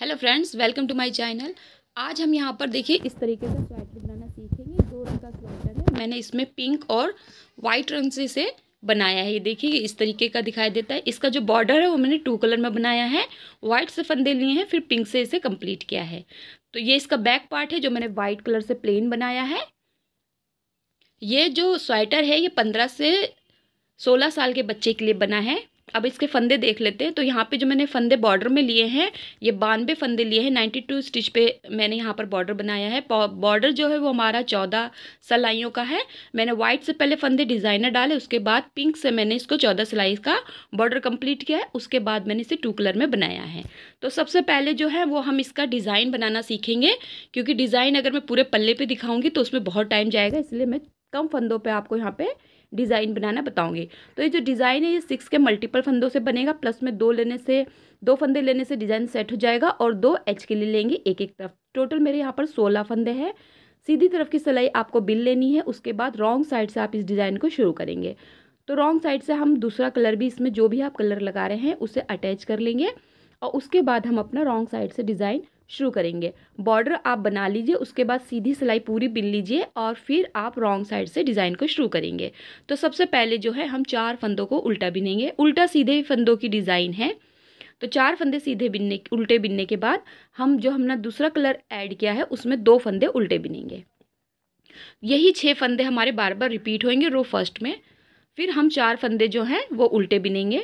hello friends welcome to my channel आज हम यहाँ पर देखिए इस तरीके से स्वेटर बनाना सीखेंगे दो रंग का स्वेटर है मैंने इसमें पिंक और वाइट रंग से इसे बनाया है ये देखिए इस तरीके का दिखाई देता है इसका जो बॉर्डर है वो मैंने टू कलर में बनाया है वाइट से फंदे लिए हैं फिर पिंक से इसे कम्प्लीट किया है तो ये इसका बैक पार्ट है जो मैंने वाइट कलर से प्लेन बनाया है ये जो स्वेटर है ये पंद्रह से सोलह साल के बच्चे के लिए बना है अब इसके फंदे देख लेते हैं तो यहाँ पे जो मैंने फंदे बॉर्डर में लिए हैं ये बानवे फंदे लिए हैं नाइन्टी टू स्टिच पे मैंने यहाँ पर बॉर्डर बनाया है बॉर्डर जो है वो हमारा चौदह सलाइयों का है मैंने वाइट से पहले फंदे डिज़ाइनर डाले उसके बाद पिंक से मैंने इसको चौदह सिलाई का बॉर्डर कंप्लीट किया है उसके बाद मैंने इसे टू कलर में बनाया है तो सबसे पहले जो है वो हम इसका डिज़ाइन बनाना सीखेंगे क्योंकि डिज़ाइन अगर मैं पूरे पल्ले पर दिखाऊँगी तो उसमें बहुत टाइम जाएगा इसलिए मैं कम फंदों पर आपको यहाँ पर डिज़ाइन बनाना बताऊँगी तो ये जो डिज़ाइन है ये सिक्स के मल्टीपल फंदों से बनेगा प्लस में दो लेने से दो फंदे लेने से डिज़ाइन सेट हो जाएगा और दो एच के लिए लेंगे एक एक तरफ टोटल मेरे यहाँ पर सोलह फंदे हैं सीधी तरफ की सिलाई आपको बिल लेनी है उसके बाद रॉन्ग साइड से आप इस डिज़ाइन को शुरू करेंगे तो रॉन्ग साइड से हम दूसरा कलर भी इसमें जो भी आप कलर लगा रहे हैं उसे अटैच कर लेंगे और उसके बाद हम अपना रॉन्ग साइड से डिज़ाइन शुरू करेंगे बॉर्डर आप बना लीजिए उसके बाद सीधी सिलाई पूरी बिन लीजिए और फिर आप रॉन्ग साइड से डिज़ाइन को शुरू करेंगे तो सबसे पहले जो है हम चार फंदों को उल्टा बिनेंगे उल्टा सीधे फंदों की डिज़ाइन है तो चार फंदे सीधे बिनने उल्टे बिनने के बाद हम जो हमने दूसरा कलर ऐड किया है उसमें दो फंदे उल्टे बिनेंगे यही छः फंदे हमारे बार बार रिपीट होंगे रो फर्स्ट में फिर हम चार फंदे जो हैं वो उल्टे बिनेंगे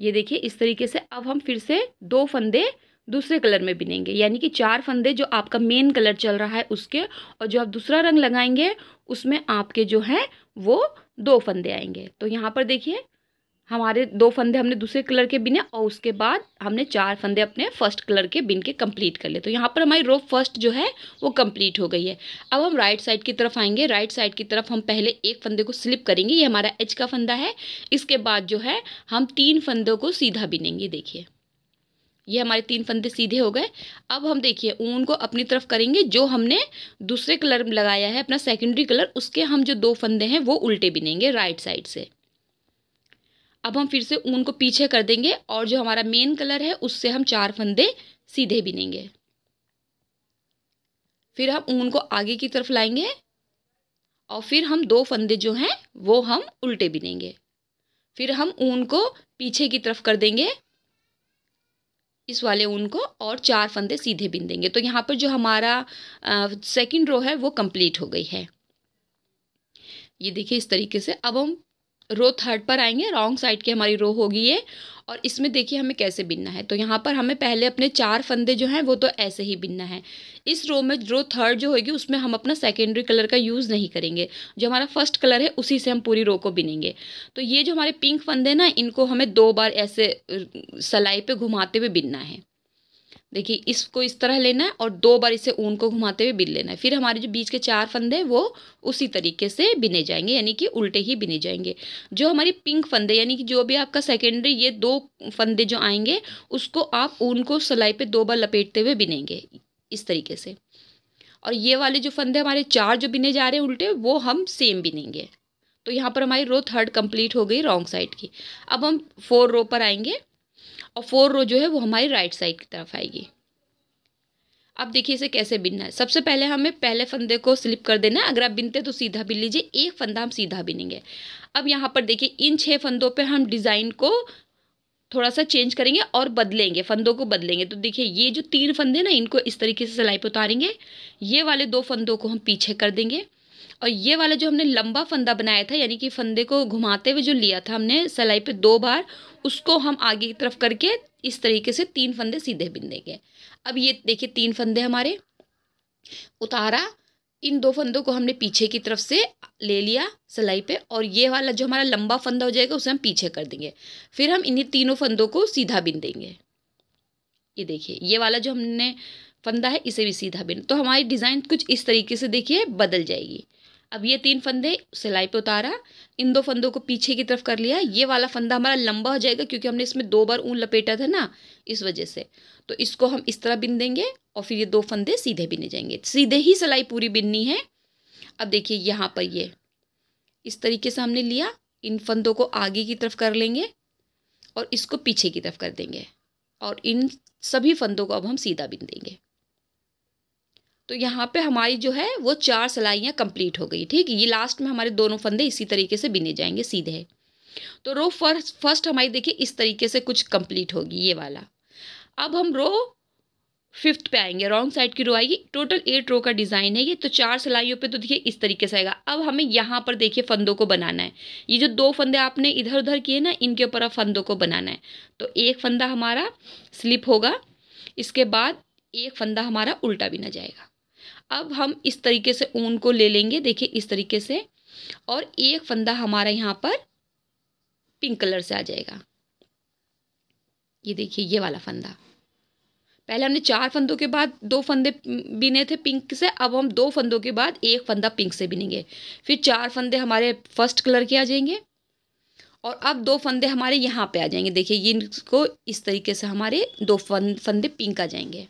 ये देखिए इस तरीके से अब हम फिर से दो फंदे दूसरे कलर में बिनेंगे यानी कि चार फंदे जो आपका मेन कलर चल रहा है उसके और जो आप दूसरा रंग लगाएंगे उसमें आपके जो हैं वो दो फंदे आएंगे तो यहाँ पर देखिए हमारे दो फंदे हमने दूसरे कलर के बिने और उसके बाद हमने चार फंदे अपने फर्स्ट कलर के बिन के कंप्लीट कर लिए तो यहाँ पर हमारी रो फर्स्ट जो है वो कंप्लीट हो गई है अब हम राइट साइड की तरफ आएंगे राइट साइड की तरफ हम पहले एक फंदे को स्लिप करेंगे ये हमारा एच का फंदा है इसके बाद जो है हम तीन फंदों को सीधा बिनेंगे देखिए ये हमारे तीन फंदे सीधे हो गए अब हम देखिए ऊन को अपनी तरफ करेंगे जो हमने दूसरे कलर लगाया है अपना सेकेंडरी कलर उसके हम जो दो फंदे हैं वो उल्टे बिनेंगे राइट साइड से अब हम फिर से ऊन को पीछे कर देंगे और जो हमारा मेन कलर है उससे हम चार फंदे सीधे बिनेंगे फिर हम ऊन को आगे की तरफ लाएंगे और फिर हम दो फंदे जो हैं वो हम उल्टे बिनेंगे फिर हम ऊन को पीछे की तरफ कर देंगे इस वाले ऊन को और चार फंदे सीधे बिन देंगे तो यहाँ पर जो हमारा सेकंड रो है वो कंप्लीट हो गई है ये देखिए इस तरीके से अब हम रो थर्ड पर आएंगे रॉन्ग साइड की हमारी रो होगी ये और इसमें देखिए हमें कैसे बिनना है तो यहाँ पर हमें पहले अपने चार फंदे जो हैं वो तो ऐसे ही बिनना है इस रो में रो थर्ड जो होगी उसमें हम अपना सेकेंडरी कलर का यूज़ नहीं करेंगे जो हमारा फर्स्ट कलर है उसी से हम पूरी रो को बिनेंगे तो ये जो हमारे पिंक फंदे ना इनको हमें दो बार ऐसे सलाई पर घुमाते हुए बिनना है देखिए इसको इस तरह लेना है और दो बार इसे ऊन को घुमाते हुए बिन लेना है फिर हमारे जो बीच के चार फंदे हैं वो उसी तरीके से बिने जाएंगे यानी कि उल्टे ही बिने जाएंगे जो हमारी पिंक फंदे यानी कि जो भी आपका सेकेंडरी ये दो फंदे जो आएंगे उसको आप ऊन को सिलाई पे दो बार लपेटते हुए बिनेंगे इस तरीके से और ये वाले जो फंदे हमारे चार जो बिने जा रहे हैं उल्टे वो हम सेम बिनेंगे तो यहाँ पर हमारी रो थर्ड कंप्लीट हो गई रॉन्ग साइड की अब हम फोर रो पर आएंगे और फोर रो जो है वो हमारी राइट साइड की तरफ आएगी अब देखिए इसे कैसे बिनना है सबसे पहले हमें पहले फंदे को स्लिप कर देना है अगर आप बिनते तो सीधा बिन लीजिए एक फंदा हम सीधा बिनेंगे अब यहाँ पर देखिए इन छः फंदों पर हम डिज़ाइन को थोड़ा सा चेंज करेंगे और बदलेंगे फंदों को बदलेंगे तो देखिए ये जो तीन फंदे ना इनको इस तरीके से सिलाई पर उतारेंगे ये वाले दो फंदों को हम पीछे कर देंगे और ये वाला जो हमने लंबा फंदा बनाया था यानी कि फंदे को घुमाते हुए जो लिया था हमने सिलाई पे दो बार उसको हम आगे की तरफ करके इस तरीके से तीन फंदे सीधे बिन देंगे अब ये देखिए तीन फंदे हमारे उतारा इन दो फंदों को हमने पीछे की तरफ से ले लिया सिलाई पे और ये वाला जो हमारा लंबा फंदा हो जाएगा उसे हम पीछे कर देंगे फिर हम इन्हीं तीनों फंदों को सीधा बिन देंगे ये देखिए ये वाला जो हमने फंदा है इसे भी सीधा बिन तो हमारी डिज़ाइन कुछ इस तरीके से देखिए बदल जाएगी अब ये तीन फंदे सिलाई पे उतारा इन दो फंदों को पीछे की तरफ कर लिया ये वाला फंदा हमारा लंबा हो जाएगा क्योंकि हमने इसमें दो बार ऊन लपेटा था ना इस वजह से तो इसको हम इस तरह बिन देंगे और फिर ये दो फंदे सीधे बिने जाएंगे सीधे ही सिलाई पूरी बिननी है अब देखिए यहाँ पर ये इस तरीके से हमने लिया इन फंदों को आगे की तरफ कर लेंगे और इसको पीछे की तरफ कर देंगे और इन सभी फंदों को अब हम सीधा बिन देंगे तो यहाँ पे हमारी जो है वो चार सिलाइयाँ कंप्लीट हो गई ठीक है ये लास्ट में हमारे दोनों फंदे इसी तरीके से बिने जाएंगे सीधे तो रो फर्स्ट फर्स्ट हमारी देखिए इस तरीके से कुछ कंप्लीट होगी ये वाला अब हम रो फिफ्थ पे आएंगे रॉन्ग साइड की रो आएगी टोटल एट रो का डिज़ाइन है ये तो चार सिलाइयों पे तो देखिए इस तरीके से आएगा अब हमें यहाँ पर देखिए फंदों को बनाना है ये जो दो फंदे आपने इधर उधर किए ना इनके ऊपर अब फंदों को बनाना है तो एक फंदा हमारा स्लिप होगा इसके बाद एक फंदा हमारा उल्टा बिना जाएगा अब हम इस तरीके से ऊन को ले लेंगे देखिए इस तरीके से और एक फंदा हमारा यहाँ पर पिंक कलर से आ जाएगा ये देखिए ये वाला फंदा पहले हमने चार फंदों के बाद दो फंदे बिने थे पिंक से अब हम दो फंदों के बाद एक फंदा पिंक से बिनेंगे फिर चार फंदे हमारे फर्स्ट कलर के आ जाएंगे और अब दो फंदे हमारे यहाँ पे आ जाएंगे देखिए ये इसको इस तरीके से हमारे दो फंदे पिंक आ जाएंगे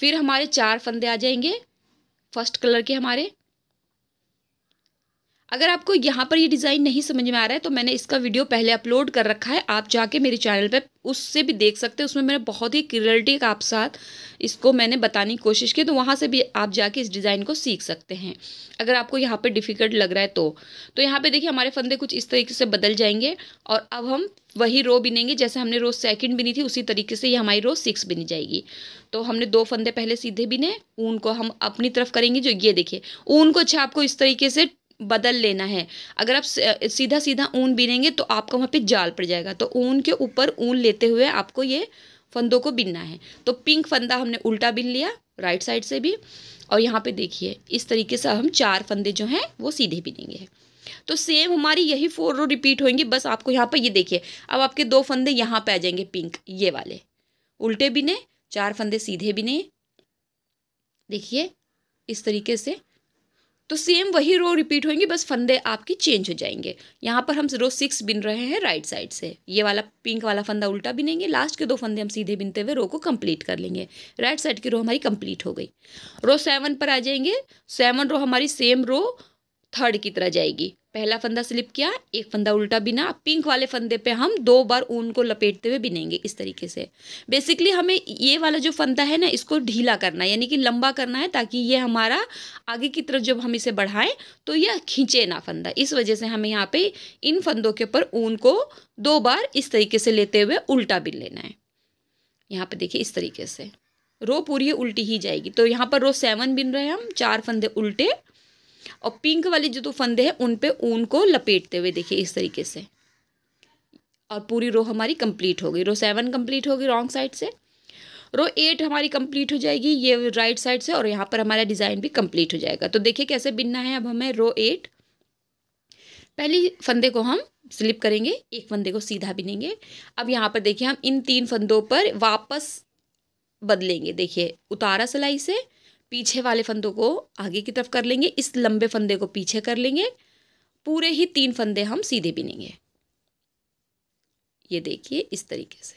फिर हमारे चार फंदे आ जाएंगे फर्स्ट कलर के हमारे अगर आपको यहाँ पर ये डिज़ाइन नहीं समझ में आ रहा है तो मैंने इसका वीडियो पहले अपलोड कर रखा है आप जाके मेरे चैनल पर उससे भी देख सकते हैं उसमें मैंने बहुत ही क्लियरिटी के आप साथ इसको मैंने बताने की कोशिश की तो वहाँ से भी आप जाके इस डिज़ाइन को सीख सकते हैं अगर आपको यहाँ पर डिफ़िकल्ट लग रहा है तो तो यहाँ पर देखिए हमारे फंदे कुछ इस तरीके से बदल जाएंगे और अब हम वही रो बिनेंगे जैसे हमने रो सेकेंड बिनी थी उसी तरीके से ये हमारी रो सिक्स बिनी जाएगी तो हमने दो फंदे पहले सीधे बिने ऊन को हम अपनी तरफ करेंगे जो ये देखिए ऊन को अच्छा आपको इस तरीके से बदल लेना है अगर आप सीधा सीधा ऊन बीनेंगे तो आपका वहाँ पे जाल पड़ जाएगा तो ऊन के ऊपर ऊन लेते हुए आपको ये फंदों को बिनना है तो पिंक फंदा हमने उल्टा बिन लिया राइट साइड से भी और यहाँ पे देखिए इस तरीके से हम चार फंदे जो हैं वो सीधे बिनेंगे तो सेम हमारी यही फोर रो रिपीट होंगी बस आपको यहाँ पर ये देखिए अब आपके दो फंदे यहाँ पर आ जाएंगे पिंक ये वाले उल्टे बिने चार फंदे सीधे बिने देखिए इस तरीके से तो सेम वही रो रिपीट होंगी बस फंदे आपके चेंज हो जाएंगे यहाँ पर हम रो सिक्स बिन रहे हैं राइट साइड से ये वाला पिंक वाला फंदा उल्टा बिनेंगे लास्ट के दो फंदे हम सीधे बिनते हुए रो को कंप्लीट कर लेंगे राइट साइड की रो हमारी कंप्लीट हो गई रो सेवन पर आ जाएंगे सेवन रो हमारी सेम रो थर्ड की तरह जाएगी पहला फंदा स्लिप किया एक फंदा उल्टा बिना पिंक वाले फंदे पे हम दो बार ऊन को लपेटते हुए बिनेंगे इस तरीके से बेसिकली हमें ये वाला जो फंदा है ना इसको ढीला करना है यानी कि लंबा करना है ताकि ये हमारा आगे की तरफ जब हम इसे बढ़ाएं तो यह खींचे ना फंदा इस वजह से हमें यहाँ पे इन फंदों के ऊपर ऊन को दो बार इस तरीके से लेते हुए उल्टा बिन लेना है यहाँ पर देखिए इस तरीके से रो पूरी उल्टी ही जाएगी तो यहाँ पर रो सेवन बिन रहे हैं हम चार फंदे उल्टे और पिंक वाले जो दो फंदे हैं उन पे ऊन को लपेटते हुए देखिए इस तरीके से और पूरी रो हमारी कंप्लीट हो गई रो सेवन कंप्लीट होगी रॉन्ग साइड से रो एट हमारी कंप्लीट हो जाएगी ये राइट साइड से और यहाँ पर हमारा डिज़ाइन भी कंप्लीट हो जाएगा तो देखिए कैसे बिनना है अब हमें रो एट पहली फंदे को हम स्लिप करेंगे एक फंदे को सीधा बिनेंगे अब यहाँ पर देखिए हम इन तीन फंदों पर वापस बदलेंगे देखिए उतारा सिलाई से पीछे वाले फंदों को आगे की तरफ कर लेंगे इस लंबे फंदे को पीछे कर लेंगे पूरे ही तीन फंदे हम सीधे बिनेंगे ये देखिए इस तरीके से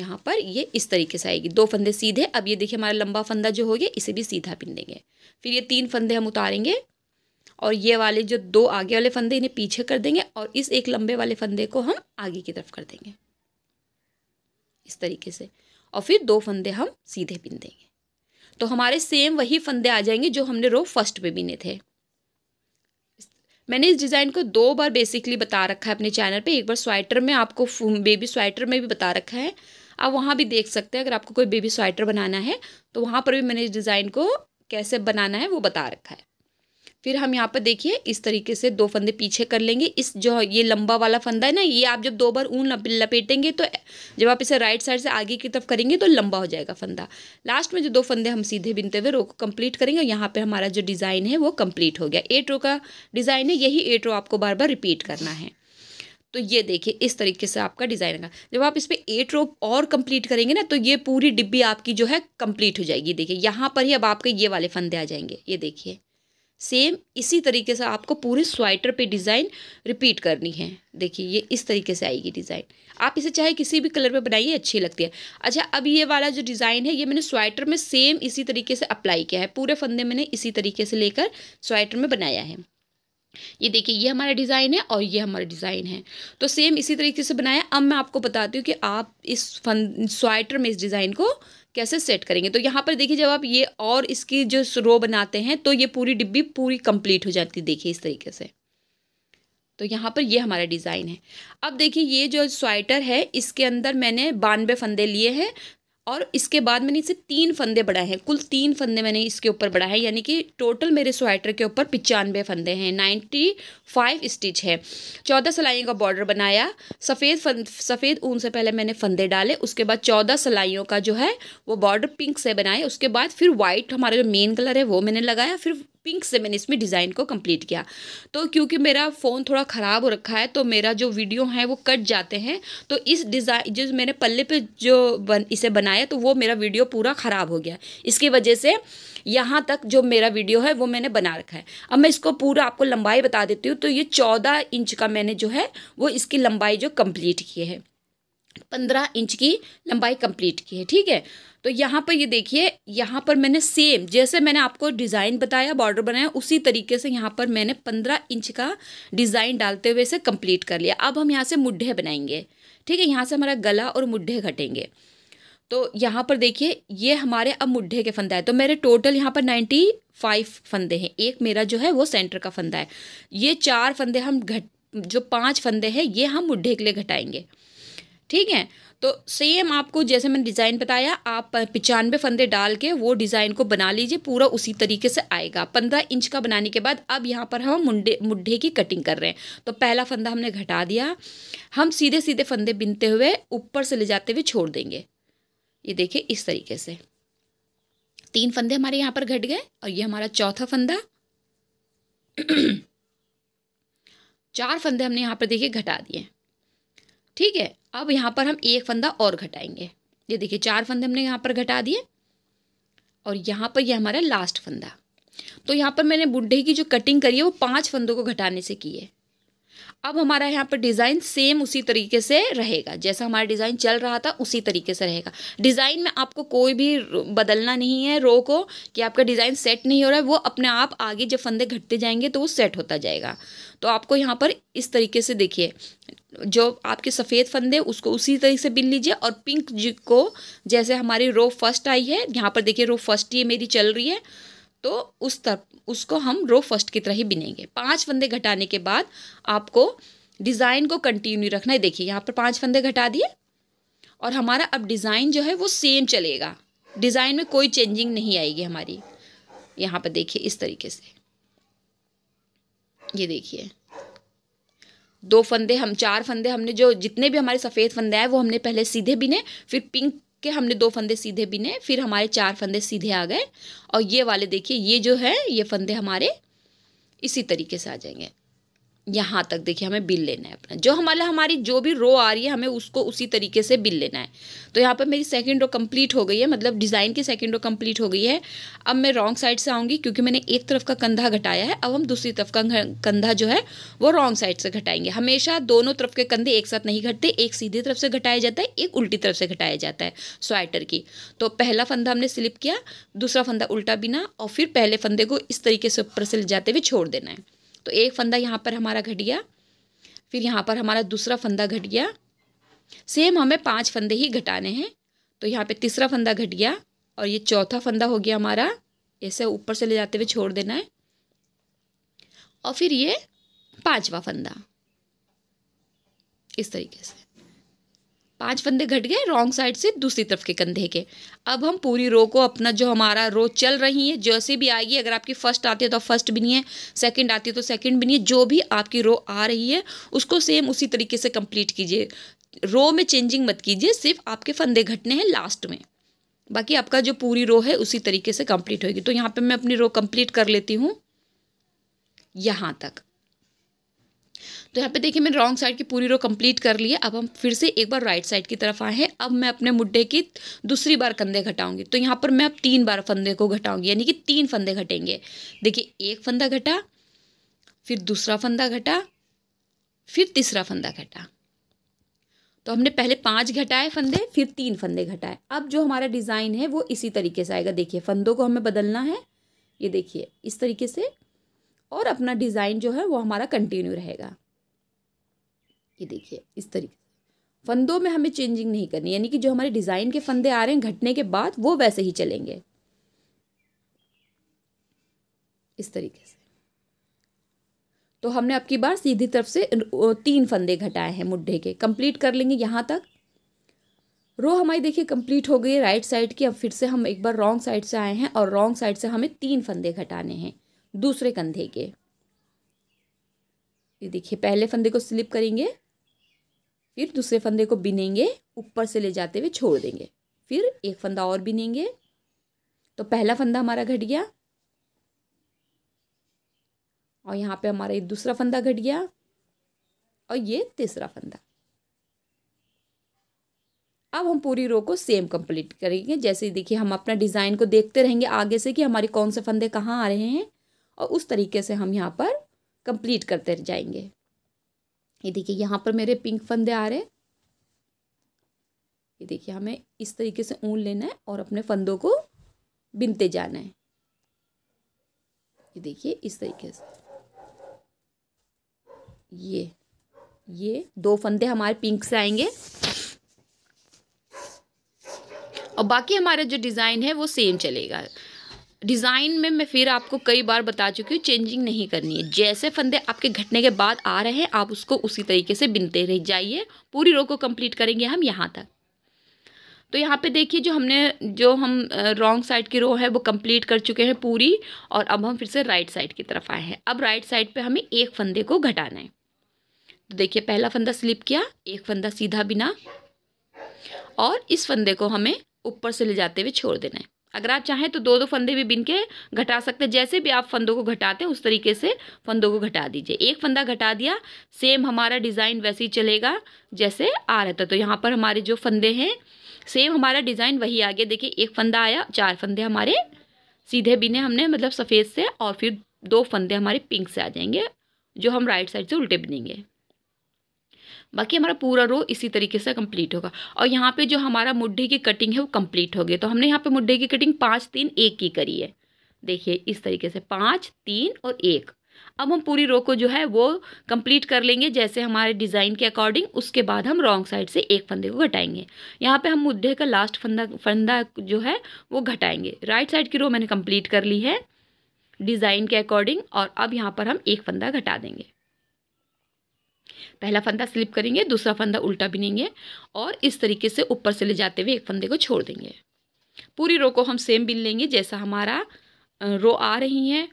यहाँ पर ये इस तरीके से आएगी दो फंदे सीधे अब ये देखिए हमारा लंबा फंदा जो हो गया इसे भी सीधा बिन देंगे फिर ये तीन फंदे हम उतारेंगे और ये वाले जो दो आगे वाले फंदे इन्हें पीछे कर देंगे और इस एक लंबे वाले फंदे को हम आगे की तरफ कर देंगे इस तरीके से और फिर दो फंदे हम सीधे बिन देंगे तो हमारे सेम वही फंदे आ जाएंगे जो हमने रो फर्स्ट पे बीने थे मैंने इस डिज़ाइन को दो बार बेसिकली बता रखा है अपने चैनल पे एक बार स्वेटर में आपको बेबी स्वेटर में भी बता रखा है आप वहाँ भी देख सकते हैं अगर आपको कोई बेबी स्वेटर बनाना है तो वहाँ पर भी मैंने इस डिज़ाइन को कैसे बनाना है वो बता रखा है फिर हम यहाँ पर देखिए इस तरीके से दो फंदे पीछे कर लेंगे इस जो ये लंबा वाला फंदा है ना ये आप जब दो बार ऊन लपेटेंगे तो जब आप इसे राइट साइड से आगे की तरफ करेंगे तो लंबा हो जाएगा फंदा लास्ट में जो दो फंदे हम सीधे बिनते हुए रो को कम्प्लीट करेंगे और यहाँ पर हमारा जो डिज़ाइन है वो कम्प्लीट हो गया एट रो का डिज़ाइन है यही एट रो आपको बार बार रिपीट करना है तो ये देखिए इस तरीके से आपका डिज़ाइन होगा जब आप इस पर एट रो और कंप्लीट करेंगे ना तो ये पूरी डिब्बी आपकी जो है कंप्लीट हो जाएगी देखिए यहाँ पर ही अब आपके ये वाले फंदे आ जाएंगे ये देखिए सेम इसी तरीके से आपको पूरे स्वेटर पे डिज़ाइन रिपीट करनी है देखिए ये इस तरीके से आएगी डिज़ाइन आप इसे चाहे किसी भी कलर में बनाइए अच्छी लगती है अच्छा अब ये वाला जो डिज़ाइन है ये मैंने स्वेटर में सेम इसी तरीके से अप्लाई किया है पूरे फंदे मैंने इसी तरीके से लेकर स्वेटर में बनाया है ये देखिए ये हमारा डिज़ाइन है और ये हमारा डिज़ाइन है तो सेम इसी तरीके से बनाया अब मैं आपको बताती हूँ कि आप इस फन स्वेटर में इस डिज़ाइन को कैसे सेट करेंगे तो यहाँ पर देखिए जब आप ये और इसकी जो रो बनाते हैं तो ये पूरी डिब्बी पूरी कंप्लीट हो जाती है देखिए इस तरीके से तो यहाँ पर ये हमारा डिज़ाइन है अब देखिए ये जो स्वेटर है इसके अंदर मैंने बानवे फंदे लिए हैं और इसके बाद मैंने इसे तीन फंदे बढ़ाए हैं कुल तीन फंदे मैंने इसके ऊपर बढ़ाए यानी कि टोटल मेरे स्वेटर के ऊपर पचानवे फंदे हैं नाइन्टी फाइव स्टिच है चौदह सिलाइयों का बॉर्डर बनाया सफ़ेद फंद सफ़ेद ऊन से पहले मैंने फंदे डाले उसके बाद चौदह सिलाइयों का जो है वो बॉर्डर पिंक से बनाए उसके बाद फिर वाइट हमारा जो मेन कलर है वो मैंने लगाया फिर पिंक से मैंने इसमें डिज़ाइन को कंप्लीट किया तो क्योंकि मेरा फ़ोन थोड़ा ख़राब हो रखा है तो मेरा जो वीडियो है वो कट जाते हैं तो इस डिज़ाइन जो मैंने पल्ले पे जो बन इसे बनाया तो वो मेरा वीडियो पूरा ख़राब हो गया इसकी वजह से यहाँ तक जो मेरा वीडियो है वो मैंने बना रखा है अब मैं इसको पूरा आपको लंबाई बता देती हूँ तो ये चौदह इंच का मैंने जो है वो इसकी लंबाई जो कम्प्लीट की है पंद्रह इंच की लंबाई कम्प्लीट की है ठीक है तो यहाँ पर ये देखिए यहाँ पर मैंने सेम जैसे मैंने आपको डिज़ाइन बताया बॉर्डर बनाया उसी तरीके से यहाँ पर मैंने पंद्रह इंच का डिज़ाइन डालते हुए इसे कंप्लीट कर लिया अब हम यहाँ से मुड्ढे बनाएंगे ठीक है यहाँ से हमारा गला और मुड्ढे घटेंगे तो यहाँ पर देखिए ये हमारे अब मुड्ढे के फंदा है तो मेरे टोटल यहाँ पर नाइन्टी फाइव फंदे हैं एक मेरा जो है वो सेंटर का फंदा है ये चार फंदे हम घट जो पांच फंदे हैं ये हम मुड्ढे के लिए घटाएंगे ठीक है तो सेम आपको जैसे मैंने डिज़ाइन बताया आप पचानवे फंदे डाल के वो डिज़ाइन को बना लीजिए पूरा उसी तरीके से आएगा पंद्रह इंच का बनाने के बाद अब यहाँ पर हम मुंडे मुड्ढे की कटिंग कर रहे हैं तो पहला फंदा हमने घटा दिया हम सीधे सीधे फंदे बिनते हुए ऊपर से ले जाते हुए छोड़ देंगे ये देखिए इस तरीके से तीन फंदे हमारे यहाँ पर घट गए और ये हमारा चौथा फंदा चार फंदे हमने यहाँ पर देखिए घटा दिए ठीक है अब यहाँ पर हम एक फंदा और घटाएंगे ये देखिए चार फंदे हमने यहाँ पर घटा दिए और यहाँ पर यह हमारा लास्ट फंदा तो यहाँ पर मैंने बुढ़े की जो कटिंग करी है वो पाँच फंदों को घटाने से की है अब हमारा यहाँ पर डिज़ाइन सेम उसी तरीके से रहेगा जैसा हमारा डिज़ाइन चल रहा था उसी तरीके से रहेगा डिज़ाइन में आपको कोई भी बदलना नहीं है रो को कि आपका डिज़ाइन सेट नहीं हो रहा है वो अपने आप आगे जब फंदे घटते जाएंगे तो वो सेट होता जाएगा तो आपको यहाँ पर इस तरीके से देखिए जो आपके सफ़ेद फंदे उसको उसी तरीके से बिन लीजिए और पिंक को जैसे हमारी रो फर्स्ट आई है यहाँ पर देखिए रो फर्स्ट ये मेरी चल रही है तो उस तरफ उसको हम रो फर्स्ट की तरह ही बिनेंगे पांच फंदे घटाने के बाद आपको डिज़ाइन को कंटिन्यू रखना है देखिए यहाँ पर पांच फंदे घटा दिए और हमारा अब डिज़ाइन जो है वो सेम चलेगा डिज़ाइन में कोई चेंजिंग नहीं आएगी हमारी यहाँ पर देखिए इस तरीके से ये देखिए दो फंदे हम चार फंदे हमने जो जितने भी हमारे सफ़ेद फंदे आए वो हमने पहले सीधे बिने फिर पिंक के हमने दो फंदे सीधे बिने फिर हमारे चार फंदे सीधे आ गए और ये वाले देखिए ये जो है ये फंदे हमारे इसी तरीके से आ जाएंगे यहाँ तक देखिए हमें बिल लेना है अपना जो हमारा हमारी जो भी रो आ रही है हमें उसको उसी तरीके से बिल लेना है तो यहाँ पर मेरी सेकंड रो कंप्लीट हो गई है मतलब डिज़ाइन की सेकंड रो कंप्लीट हो गई है अब मैं रॉन्ग साइड से आऊँगी क्योंकि मैंने एक तरफ का कंधा घटाया है अब हम दूसरी तरफ का कंधा जो है वो रॉन्ग साइड से घटाएंगे हमेशा दोनों तरफ के कंधे एक साथ नहीं घटते एक सीधी तरफ से घटाया जाता है एक उल्टी तरफ से घटाया जाता है स्वेटर की तो पहला फंदा हमने स्लिप किया दूसरा फंदा उल्टा बिना और फिर पहले फंदे को इस तरीके से ऊपर से ले जाते हुए छोड़ देना है तो एक फंदा यहाँ पर हमारा घट गया फिर यहाँ पर हमारा दूसरा फंदा घट गया सेम हमें पांच फंदे ही घटाने हैं तो यहाँ पे तीसरा फंदा घट गया और ये चौथा फंदा हो गया हमारा ऐसे ऊपर से ले जाते हुए छोड़ देना है और फिर ये पांचवा फंदा इस तरीके से पांच फंदे घट गए रॉन्ग साइड से दूसरी तरफ के कंधे के अब हम पूरी रो को अपना जो हमारा रो चल रही है जैसे भी आएगी अगर आपकी फर्स्ट आती है तो फर्स्ट भी नहीं है सेकंड आती है तो सेकंड भी नहीं है जो भी आपकी रो आ रही है उसको सेम उसी तरीके से कंप्लीट कीजिए रो में चेंजिंग मत कीजिए सिर्फ आपके फंदे घटने हैं लास्ट में बाकी आपका जो पूरी रो है उसी तरीके से कंप्लीट होगी तो यहाँ पर मैं अपनी रो कंप्लीट कर लेती हूँ यहाँ तक तो यहाँ पे देखिए मैंने रॉन्ग साइड की पूरी रो कंप्लीट कर ली है अब हम फिर से एक बार राइट साइड की तरफ आए हैं अब मैं अपने मुड्ढे की दूसरी बार कंधे घटाऊंगी तो यहाँ पर मैं अब तीन बार फंदे को घटाऊंगी यानी कि तीन फंदे घटेंगे देखिए एक फंदा घटा फिर दूसरा फंदा घटा फिर तीसरा फंदा घटा तो हमने पहले पांच घटाए फंदे फिर तीन फंदे घटाए अब जो हमारा डिज़ाइन है वो इसी तरीके से आएगा देखिए फंदों को हमें बदलना है ये देखिए इस तरीके से और अपना डिज़ाइन जो है वो हमारा कंटिन्यू रहेगा ये देखिए इस तरीके से फंदों में हमें चेंजिंग नहीं करनी यानी कि जो हमारे डिज़ाइन के फंदे आ रहे हैं घटने के बाद वो वैसे ही चलेंगे इस तरीके से तो हमने अब की बार सीधी तरफ से तीन फंदे घटाए हैं मुड्ढे के कंप्लीट कर लेंगे यहाँ तक रो हमारी देखिए कंप्लीट हो गई है राइट साइड की अब फिर से हम एक बार रॉन्ग साइड से आए हैं और रॉन्ग साइड से हमें तीन फंदे घटाने हैं दूसरे कंधे के ये देखिए पहले फंदे को स्लिप करेंगे फिर दूसरे फंदे को बिनेंगे ऊपर से ले जाते हुए छोड़ देंगे फिर एक फंदा और बिनेंगे तो पहला फंदा हमारा घट गया और यहाँ पे हमारा ये दूसरा फंदा घट गया और ये तीसरा फंदा अब हम पूरी रो को सेम कंप्लीट करेंगे जैसे देखिए हम अपना डिज़ाइन को देखते रहेंगे आगे से कि हमारे कौन से फंदे कहाँ आ रहे हैं और उस तरीके से हम यहाँ पर कंप्लीट करते जाएंगे ये देखिए यहाँ पर मेरे पिंक फंदे आ रहे हैं ये देखिए हमें इस तरीके से ऊन लेना है और अपने फंदों को बिनते जाना है ये देखिए इस तरीके से ये ये दो फंदे हमारे पिंक से आएंगे और बाकी हमारे जो डिज़ाइन है वो सेम चलेगा डिज़ाइन में मैं फिर आपको कई बार बता चुकी हूँ चेंजिंग नहीं करनी है जैसे फंदे आपके घटने के बाद आ रहे हैं आप उसको उसी तरीके से बिनते रह जाइए पूरी रो को कंप्लीट करेंगे हम यहाँ तक तो यहाँ पे देखिए जो हमने जो हम रॉन्ग साइड की रो है वो कंप्लीट कर चुके हैं पूरी और अब हम फिर से राइट साइड की तरफ आए हैं अब राइट साइड पर हमें एक फंदे को घटाना है तो देखिए पहला फंदा स्लिप किया एक फंदा सीधा बिना और इस फंदे को हमें ऊपर से ले जाते हुए छोड़ देना है अगर आप चाहें तो दो दो फंदे भी बिन के घटा सकते हैं जैसे भी आप फंदों को घटाते हैं उस तरीके से फंदों को घटा दीजिए एक फंदा घटा दिया सेम हमारा डिज़ाइन वैसे ही चलेगा जैसे आ रहा था तो यहाँ पर हमारे जो फंदे हैं सेम हमारा डिज़ाइन वही आ गया देखिए एक फंदा आया चार फंदे हमारे सीधे बिने हमने मतलब सफ़ेद से और फिर दो फंदे हमारे पिंक से आ जाएंगे जो हम राइट साइड से उल्टे बिनेंगे बाकी हमारा पूरा रो इसी तरीके से कंप्लीट होगा और यहाँ पे जो हमारा मुड्ढे की कटिंग है वो कंप्लीट हो गई तो हमने यहाँ पे मुड्ढे की कटिंग पाँच तीन एक की करी है देखिए इस तरीके से पाँच तीन और एक अब हम पूरी रो को जो है वो कंप्लीट कर लेंगे जैसे हमारे डिज़ाइन के अकॉर्डिंग उसके बाद हम रॉन्ग साइड से एक फंदे को घटाएंगे यहाँ पे हम मुद्दे का लास्ट फंदा फंदा जो है वो घटाएंगे राइट साइड की रो मैंने कंप्लीट कर ली है डिज़ाइन के अकॉर्डिंग और अब यहाँ पर हम एक फंदा घटा देंगे पहला फंदा स्लिप करेंगे दूसरा फंदा उल्टा बिनेंगे और इस तरीके से ऊपर से ले जाते हुए एक फंदे को छोड़ देंगे पूरी रो को हम सेम बिन लेंगे जैसा हमारा रो आ रही है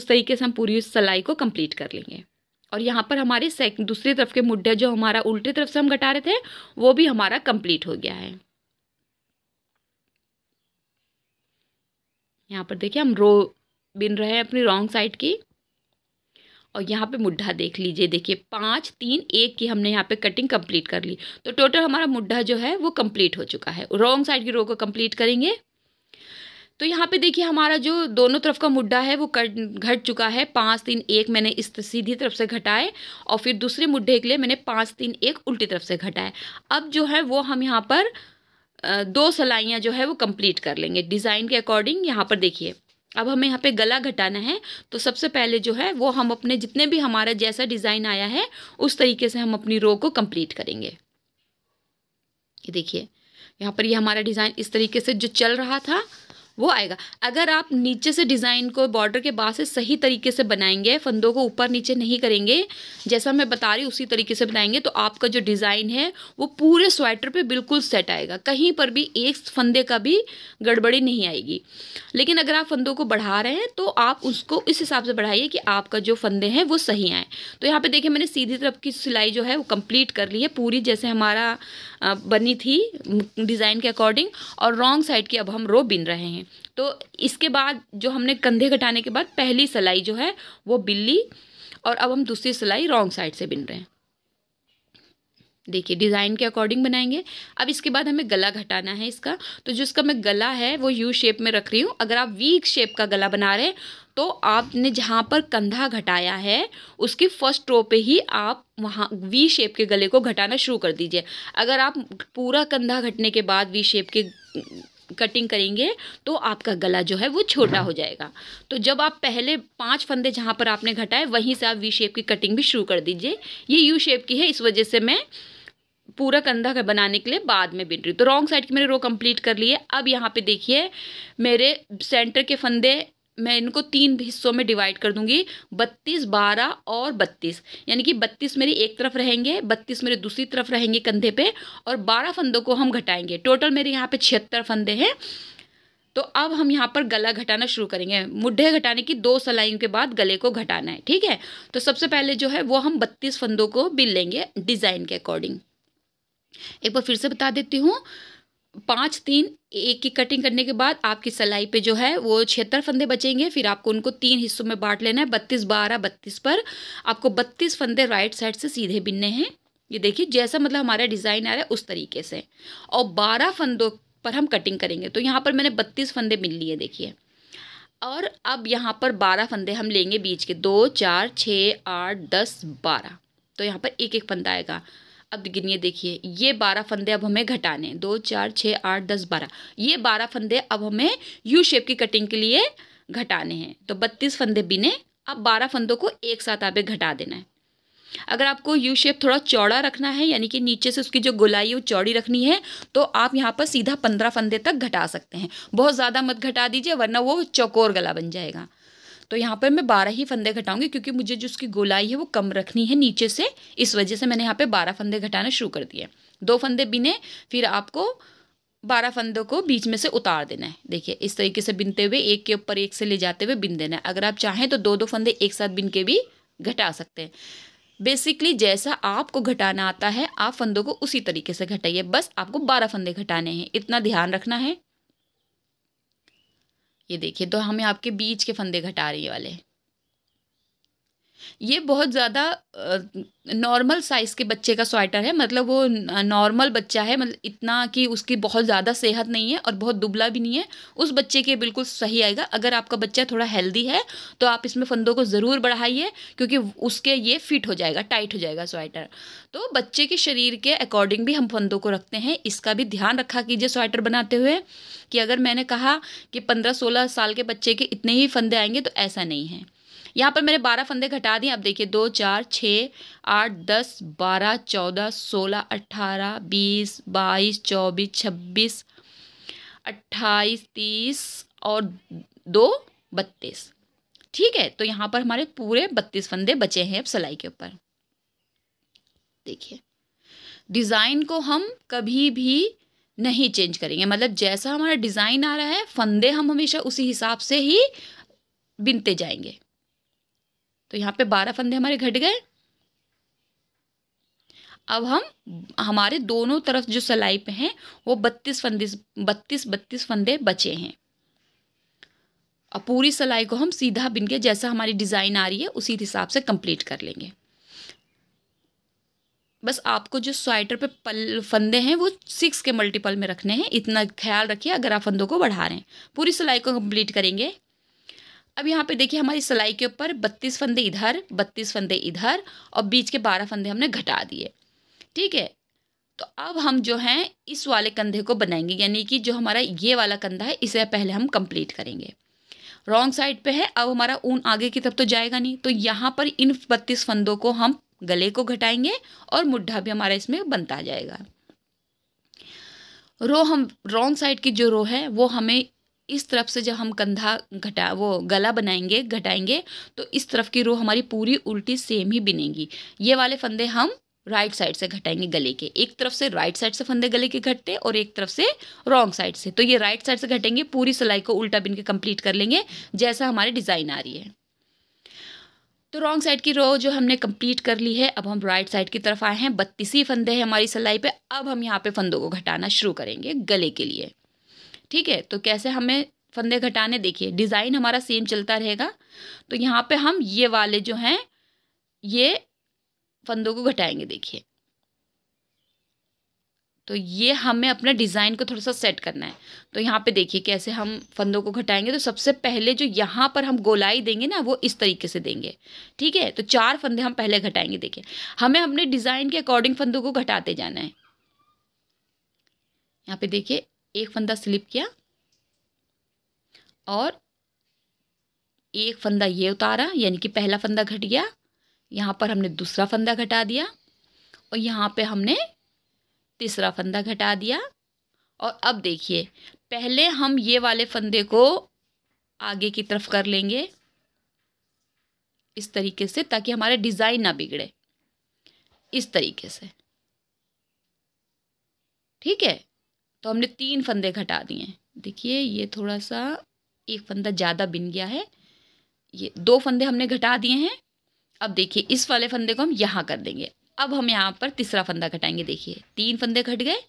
उस तरीके से हम पूरी सिलाई को कंप्लीट कर लेंगे और यहाँ पर हमारे दूसरी तरफ के मुड्ढे जो हमारा उल्टी तरफ से हम घटा रहे थे वो भी हमारा कंप्लीट हो गया है यहाँ पर देखिए हम रो बिन रहे हैं अपनी रॉन्ग साइड की और यहाँ पे मुड्ढा देख लीजिए देखिए पाँच तीन एक की हमने यहाँ पे कटिंग कंप्लीट कर ली तो टोटल हमारा मुड्ढा जो है वो कंप्लीट हो चुका है रॉन्ग साइड की रो को कंप्लीट करेंगे तो यहाँ पे देखिए हमारा जो दोनों तरफ का मुड्ढा है वो घट चुका है पाँच तीन एक मैंने इस सीधी तरफ से घटाए और फिर दूसरे मुड्ढे के लिए मैंने पाँच तीन एक उल्टी तरफ से घटाए अब जो है वो हम यहाँ पर दो सलाइयाँ जो है वो कंप्लीट कर लेंगे डिज़ाइन के अकॉर्डिंग यहाँ पर देखिए अब हमें यहाँ पे गला घटाना है तो सबसे पहले जो है वो हम अपने जितने भी हमारा जैसा डिज़ाइन आया है उस तरीके से हम अपनी रो को कंप्लीट करेंगे ये देखिए यहाँ पर ये यह हमारा डिज़ाइन इस तरीके से जो चल रहा था वो आएगा अगर आप नीचे से डिज़ाइन को बॉर्डर के बाद से सही तरीके से बनाएंगे फंदों को ऊपर नीचे नहीं करेंगे जैसा मैं बता रही उसी तरीके से बनाएंगे तो आपका जो डिज़ाइन है वो पूरे स्वेटर पे बिल्कुल सेट आएगा कहीं पर भी एक फंदे का भी गड़बड़ी नहीं आएगी लेकिन अगर आप फंदों को बढ़ा रहे हैं तो आप उसको इस हिसाब से बढ़ाइए कि आपका जो फंदे हैं वो सही आएँ तो यहाँ पर देखिए मैंने सीधी तरफ की सिलाई जो है वो कम्प्लीट कर ली है पूरी जैसे हमारा बनी थी डिज़ाइन के अकॉर्डिंग और रॉन्ग साइड की अब हम रो बिन रहे हैं तो इसके बाद जो हमने कंधे घटाने के बाद पहली सिलाई जो है वो बिल्ली और अब हम दूसरी सिलाई रॉन्ग साइड से बिन रहे हैं देखिए डिज़ाइन के अकॉर्डिंग बनाएंगे अब इसके बाद हमें गला घटाना है इसका तो जो इसका मैं गला है वो यू शेप में रख रही हूँ अगर आप वीक शेप का गला बना रहे हैं तो आपने जहाँ पर कंधा घटाया है उसकी फर्स्ट रो पे ही आप वहाँ वी शेप के गले को घटाना शुरू कर दीजिए अगर आप पूरा कंधा घटने के बाद वी शेप के कटिंग करेंगे तो आपका गला जो है वो छोटा हो जाएगा तो जब आप पहले पांच फंदे जहाँ पर आपने घटाए वहीं से आप वी शेप की कटिंग भी शुरू कर दीजिए ये यू शेप की है इस वजह से मैं पूरा कंधा का बनाने के लिए बाद में बिन रही तो रॉन्ग साइड की मेरे रो कंप्लीट कर लिए अब यहाँ पे देखिए मेरे सेंटर के फंदे मैं इनको तीन हिस्सों में डिवाइड कर दूंगी बत्तीस बारह और बत्तीस यानी कि बत्तीस मेरी एक तरफ रहेंगे बत्तीस मेरे दूसरी तरफ रहेंगे कंधे पे और बारह फंदों को हम घटाएंगे टोटल मेरे यहाँ पे छिहत्तर फंदे हैं तो अब हम यहाँ पर गला घटाना शुरू करेंगे मुड्ढे घटाने की दो सलाइयों के बाद गले को घटाना है ठीक है तो सबसे पहले जो है वो हम बत्तीस फंदों को बिल लेंगे डिज़ाइन के अकॉर्डिंग एक बार फिर से बता देती हूँ पाँच तीन एक की कटिंग करने के बाद आपकी सलाई पे जो है वो छिहत्तर फंदे बचेंगे फिर आपको उनको तीन हिस्सों में बांट लेना है बत्तीस बारह बत्तीस पर आपको बत्तीस फंदे राइट साइड से सीधे बिनने हैं ये देखिए जैसा मतलब हमारा डिज़ाइन आ रहा है उस तरीके से और बारह फंदों पर हम कटिंग करेंगे तो यहाँ पर मैंने बत्तीस फंदे बिन लिए देखिए और अब यहाँ पर बारह फंदे हम लेंगे बीच के दो चार छः आठ दस बारह तो यहाँ पर एक एक फंदा आएगा अब गिनिए देखिए ये बारह फंदे अब हमें घटाने दो चार छः आठ दस बारह ये बारह फंदे अब हमें यू शेप की कटिंग के लिए घटाने हैं तो बत्तीस फंदे बिने अब बारह फंदों को एक साथ आप घटा देना है अगर आपको यू शेप थोड़ा चौड़ा रखना है यानी कि नीचे से उसकी जो गोलाई है वो चौड़ी रखनी है तो आप यहाँ पर सीधा पंद्रह फंदे तक घटा सकते हैं बहुत ज़्यादा मत घटा दीजिए वरना वो चौकोर गला बन जाएगा तो यहाँ पर मैं बारह ही फंदे घटाऊंगी क्योंकि मुझे जो उसकी गोलाई है वो कम रखनी है नीचे से इस वजह से मैंने यहाँ पे बारह फंदे घटाना शुरू कर दिए दो फंदे बिने फिर आपको बारह फंदों को बीच में से उतार देना है देखिए इस तरीके से बिनते हुए एक के ऊपर एक से ले जाते हुए बिन देना है अगर आप चाहें तो दो दो फंदे एक साथ बिन के भी घटा सकते हैं बेसिकली जैसा आपको घटाना आता है आप फंदों को उसी तरीके से घटाइए बस आपको बारह फंदे घटाने हैं इतना ध्यान रखना है ये देखिए तो हमें आपके बीच के फंदे घटा रही है वाले ये बहुत ज़्यादा नॉर्मल साइज़ के बच्चे का स्वेटर है मतलब वो नॉर्मल बच्चा है मतलब इतना कि उसकी बहुत ज़्यादा सेहत नहीं है और बहुत दुबला भी नहीं है उस बच्चे के बिल्कुल सही आएगा अगर आपका बच्चा थोड़ा हेल्दी है तो आप इसमें फंदों को ज़रूर बढ़ाइए क्योंकि उसके ये फिट हो जाएगा टाइट हो जाएगा स्वेटर तो बच्चे के शरीर के अकॉर्डिंग भी हम फंदों को रखते हैं इसका भी ध्यान रखा कीजिए स्वेटर बनाते हुए कि अगर मैंने कहा कि पंद्रह सोलह साल के बच्चे के इतने ही फंदे आएंगे तो ऐसा नहीं है यहाँ पर मैंने बारह फंदे घटा दिए अब देखिए दो चार छः आठ दस बारह चौदह सोलह अट्ठारह बीस बाईस चौबीस छब्बीस अट्ठाईस तीस और दो बत्तीस ठीक है तो यहाँ पर हमारे पूरे बत्तीस फंदे बचे हैं अब सिलाई के ऊपर देखिए डिज़ाइन को हम कभी भी नहीं चेंज करेंगे मतलब जैसा हमारा डिज़ाइन आ रहा है फंदे हम हमेशा उसी हिसाब से ही बिनते जाएंगे तो यहाँ पे बारह फंदे हमारे घट गए अब हम हमारे दोनों तरफ जो सलाई पे हैं वो बत्तीस फंदे बत्तीस बत्तीस फंदे बचे हैं और पूरी सलाई को हम सीधा बिन के जैसा हमारी डिज़ाइन आ रही है उसी हिसाब से कंप्लीट कर लेंगे बस आपको जो स्वेटर पे पल फंदे हैं वो सिक्स के मल्टीपल में रखने हैं इतना ख्याल रखिए अगर आप फंदों को बढ़ा रहे हैं पूरी सिलाई को कंप्लीट करेंगे अब यहाँ पे देखिए हमारी सिलाई के ऊपर बत्तीस फंदे इधर बत्तीस फंदे इधर और बीच के बारह फंदे हमने घटा दिए ठीक है तो अब हम जो हैं इस वाले कंधे को बनाएंगे यानी कि जो हमारा ये वाला कंधा है इसे पहले हम कंप्लीट करेंगे रॉन्ग साइड पे है अब हमारा ऊन आगे की तरफ तो जाएगा नहीं तो यहाँ पर इन बत्तीस फंदों को हम गले को घटाएंगे और मुड्ढा भी हमारा इसमें बनता जाएगा रो हम रॉन्ग साइड की जो रो है वो हमें इस तरफ से जब हम कंधा घटा वो गला बनाएंगे घटाएंगे तो इस तरफ की रो हमारी पूरी उल्टी सेम ही बिनेगी ये वाले फंदे हम राइट साइड से घटाएंगे गले के एक तरफ से राइट साइड से फंदे गले के घटते और एक तरफ से रॉन्ग साइड से तो ये राइट साइड से घटेंगे पूरी सिलाई को उल्टा बिन के कंप्लीट कर लेंगे जैसा हमारी डिज़ाइन आ रही है तो रॉन्ग साइड की रो जो हमने कंप्लीट कर ली है अब हम राइट साइड की तरफ आए हैं बत्तीस ही फंदे हैं हमारी सिलाई पे अब हम यहाँ पे फंदों को घटाना शुरू करेंगे गले के लिए ठीक है तो कैसे हमें फंदे घटाने देखिए डिज़ाइन हमारा सेम चलता रहेगा तो यहाँ पे हम ये वाले जो हैं ये फंदों को घटाएंगे देखिए तो ये हमें अपने डिज़ाइन को थोड़ा सा सेट करना है तो यहाँ पे देखिए कैसे हम फंदों को घटाएंगे तो सबसे पहले जो यहाँ पर हम गोलाई देंगे ना वो इस तरीके से देंगे ठीक है तो चार फंदे हम पहले घटाएंगे देखिए हमें अपने डिज़ाइन के अकॉर्डिंग फंदों को घटाते जाना है यहाँ पे देखिए एक फंदा स्लिप किया और एक फंदा ये उतारा यानी कि पहला फंदा घट गया यहाँ पर हमने दूसरा फंदा घटा दिया और यहाँ पे हमने तीसरा फंदा घटा दिया और अब देखिए पहले हम ये वाले फंदे को आगे की तरफ कर लेंगे इस तरीके से ताकि हमारे डिज़ाइन ना बिगड़े इस तरीके से ठीक है तो हमने तीन फंदे घटा दिए देखिए ये थोड़ा सा एक फंदा ज़्यादा बिन गया है ये दो फंदे हमने घटा दिए हैं अब देखिए इस वाले फंदे को हम यहाँ कर देंगे अब हम यहाँ पर तीसरा फंदा घटाएंगे देखिए तीन फंदे घट गए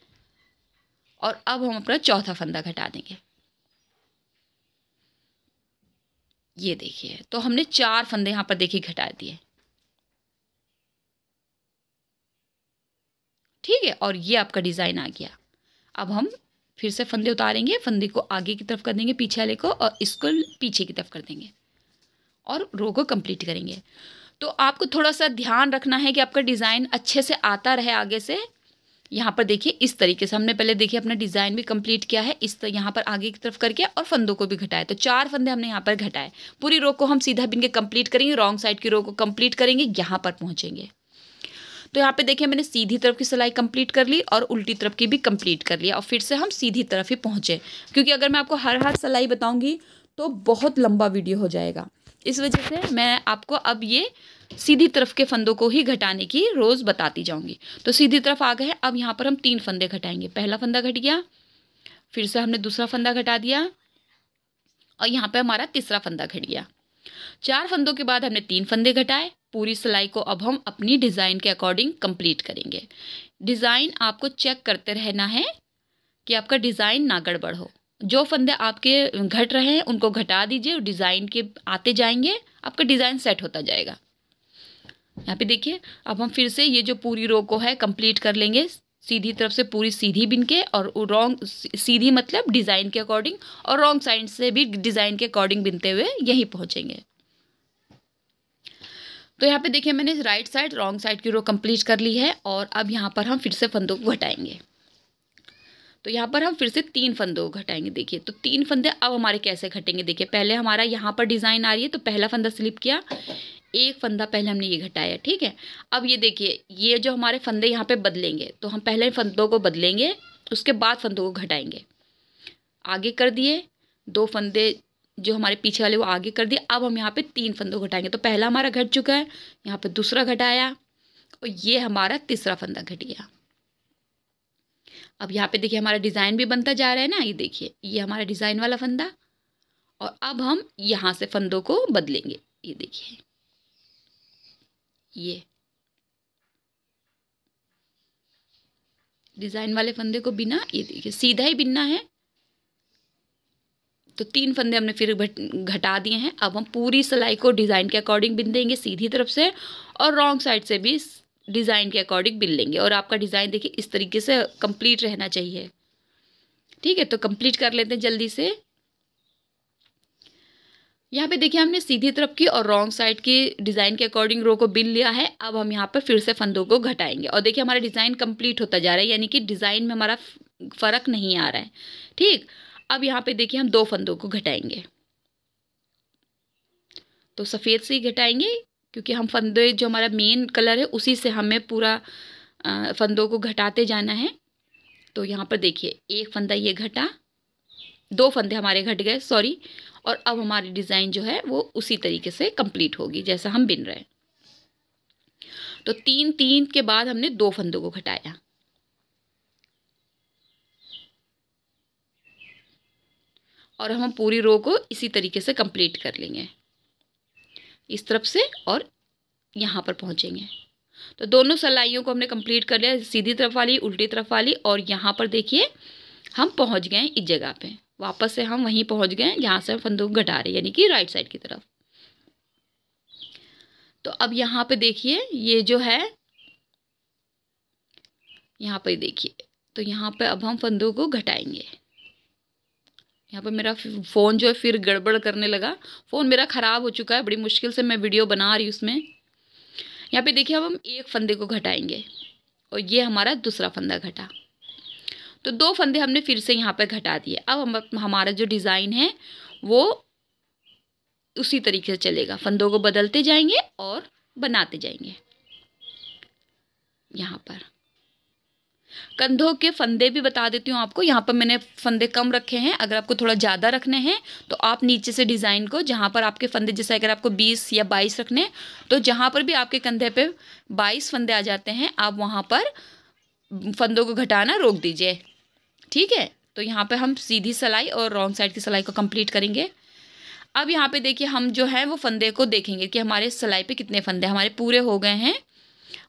और अब हम अपना चौथा फंदा घटा देंगे ये देखिए तो हमने चार फंदे यहाँ पर देखिए घटा दिए ठीक है और ये आपका डिज़ाइन आ गया अब हम फिर से फंदे उतारेंगे फंदे को आगे की तरफ कर देंगे पीछे वाले को और इसको पीछे की तरफ कर देंगे और रो को कंप्लीट करेंगे तो आपको थोड़ा सा ध्यान रखना है कि आपका डिज़ाइन अच्छे से आता रहे आगे से यहाँ पर देखिए इस तरीके से हमने पहले देखिए अपना डिज़ाइन भी कंप्लीट किया है इस यहाँ पर आगे की तरफ करके और फंदों को भी घटाए तो चार फंदे हमने यहाँ पर घटाए पूरी रो को हम सीधा बिन के कम्प्लीट करेंगे रॉन्ग साइड की रो को कंप्लीट करेंगे यहाँ पर पहुँचेंगे तो यहाँ पे देखिए मैंने सीधी तरफ की सिलाई कंप्लीट कर ली और उल्टी तरफ की भी कंप्लीट कर लिया और फिर से हम सीधी तरफ ही पहुँचे क्योंकि अगर मैं आपको हर हर सिलाई बताऊँगी तो बहुत लंबा वीडियो हो जाएगा इस वजह से मैं आपको अब ये सीधी तरफ के फंदों को ही घटाने की रोज़ बताती जाऊँगी तो सीधी तरफ आ गए अब यहाँ पर हम तीन फंदे घटाएंगे पहला फंदा घट गया फिर से हमने दूसरा फंदा घटा दिया और यहाँ पे हमारा तीसरा फंदा घट गया चार फंदों के बाद हमने तीन फंदे घटाए पूरी सिलाई को अब हम अपनी डिज़ाइन के अकॉर्डिंग कंप्लीट करेंगे डिज़ाइन आपको चेक करते रहना है कि आपका डिज़ाइन ना गड़बड़ हो जो फंदे आपके घट रहे हैं उनको घटा दीजिए डिज़ाइन के आते जाएंगे आपका डिज़ाइन सेट होता जाएगा यहाँ पे देखिए अब हम फिर से ये जो पूरी रो को है कंप्लीट कर लेंगे सीधी तरफ से पूरी सीधी बिन के और रॉन्ग सीधी मतलब डिज़ाइन के अकॉर्डिंग और रॉन्ग साइड से भी डिज़ाइन के अकॉर्डिंग बिनते हुए यहीं पहुँचेंगे तो यहाँ पे देखिए मैंने राइट साइड रॉन्ग साइड की रो कंप्लीट कर ली है और अब यहाँ पर हम फिर से फंदों को घटाएंगे तो यहाँ पर हम फिर से तीन फंदों को घटाएंगे देखिए तो तीन फंदे अब हमारे कैसे घटेंगे देखिए पहले हमारा यहाँ पर डिज़ाइन आ रही है तो पहला फंदा स्लिप किया एक फंदा पहले हमने ये घटाया ठीक है अब ये देखिए ये जो हमारे फंदे यहाँ पे बदलेंगे तो हम पहले फंदों को बदलेंगे उसके बाद फंदों को घटाएंगे आगे कर दिए दो फंदे जो हमारे पीछे वाले वो आगे कर दिए अब हम यहाँ पे तीन फंदों घटाएंगे तो पहला हमारा घट चुका है यहाँ पे दूसरा घटाया और ये हमारा तीसरा फंदा घट गया अब यहाँ पे देखिए हमारा डिज़ाइन भी बनता जा रहा है ना ये देखिए ये हमारा डिज़ाइन वाला फंदा और अब हम यहाँ से फंदों को बदलेंगे ये देखिए ये डिजाइन वाले फंदे को बिना ये देखिए सीधा ही बिनना है तो तीन फंदे हमने फिर घटा दिए हैं अब हम पूरी सिलाई को डिज़ाइन के अकॉर्डिंग बिन देंगे सीधी तरफ से और रॉन्ग साइड से भी डिज़ाइन के अकॉर्डिंग बिन लेंगे और आपका डिज़ाइन देखिए इस तरीके से कंप्लीट रहना चाहिए ठीक है तो कंप्लीट कर लेते हैं जल्दी से यहाँ पे देखिए हमने सीधी तरफ की और रॉन्ग साइड की डिज़ाइन के अकॉर्डिंग रो को बिल लिया है अब हम यहाँ पर फिर से फंदों को घटाएंगे और देखिए हमारा डिज़ाइन कंप्लीट होता जा रहा है यानी कि डिज़ाइन में हमारा फ़र्क नहीं आ रहा है ठीक अब यहाँ पे देखिए हम दो फंदों को घटाएंगे तो सफ़ेद से ही घटाएंगे क्योंकि हम फंदे जो हमारा मेन कलर है उसी से हमें पूरा फंदों को घटाते जाना है तो यहाँ पर देखिए एक फंदा ये घटा दो फंदे हमारे घट गए सॉरी और अब हमारी डिज़ाइन जो है वो उसी तरीके से कंप्लीट होगी जैसा हम बिन रहे हैं तो तीन तीन के बाद हमने दो फंदों को घटाया और हम पूरी रो को इसी तरीके से कंप्लीट कर लेंगे इस तरफ से और यहाँ पर पहुँचेंगे तो दोनों सलाइयों को हमने कंप्लीट कर लिया सीधी तरफ वाली उल्टी तरफ वाली और यहाँ पर देखिए हम पहुँच गए इस जगह पे वापस से हम वहीं पहुंच गए जहाँ से हम फंदूक घटा रहे यानी कि राइट साइड की तरफ तो अब यहाँ पे देखिए ये जो है यहाँ पे देखिए तो यहाँ पे अब हम फंदूक को घटाएंगे यहाँ पर मेरा फ़ोन जो है फिर गड़बड़ करने लगा फ़ोन मेरा ख़राब हो चुका है बड़ी मुश्किल से मैं वीडियो बना रही हूँ उसमें यहाँ पे देखिए अब हम एक फंदे को घटाएंगे और ये हमारा दूसरा फंदा घटा तो दो फंदे हमने फिर से यहाँ पर घटा दिए अब हम हमारा जो डिज़ाइन है वो उसी तरीके से चलेगा फंदों को बदलते जाएंगे और बनाते जाएंगे यहाँ पर कंधों के फंदे भी बता देती हूँ आपको यहाँ पर मैंने फंदे कम रखे हैं अगर आपको थोड़ा ज़्यादा रखने हैं तो आप नीचे से डिज़ाइन को जहाँ पर आपके फंदे जैसे अगर आपको 20 या 22 रखने तो जहाँ पर भी आपके कंधे पे 22 फंदे आ जाते हैं आप वहाँ पर फंदों को घटाना रोक दीजिए ठीक है तो यहाँ पे हम सीधी सिलाई और रॉन्ग साइड की सिलाई को कंप्लीट करेंगे अब यहाँ पे देखिए हम जो है वो फंदे को देखेंगे कि हमारे सिलाई पे कितने फंदे हमारे पूरे हो गए हैं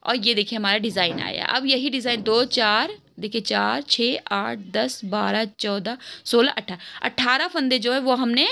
और ये देखिए हमारा डिज़ाइन आया अब यही डिज़ाइन दो चार देखिए चार छः आठ दस बारह चौदह सोलह अट्ठारह अट्ठारह फंदे जो है वो हमने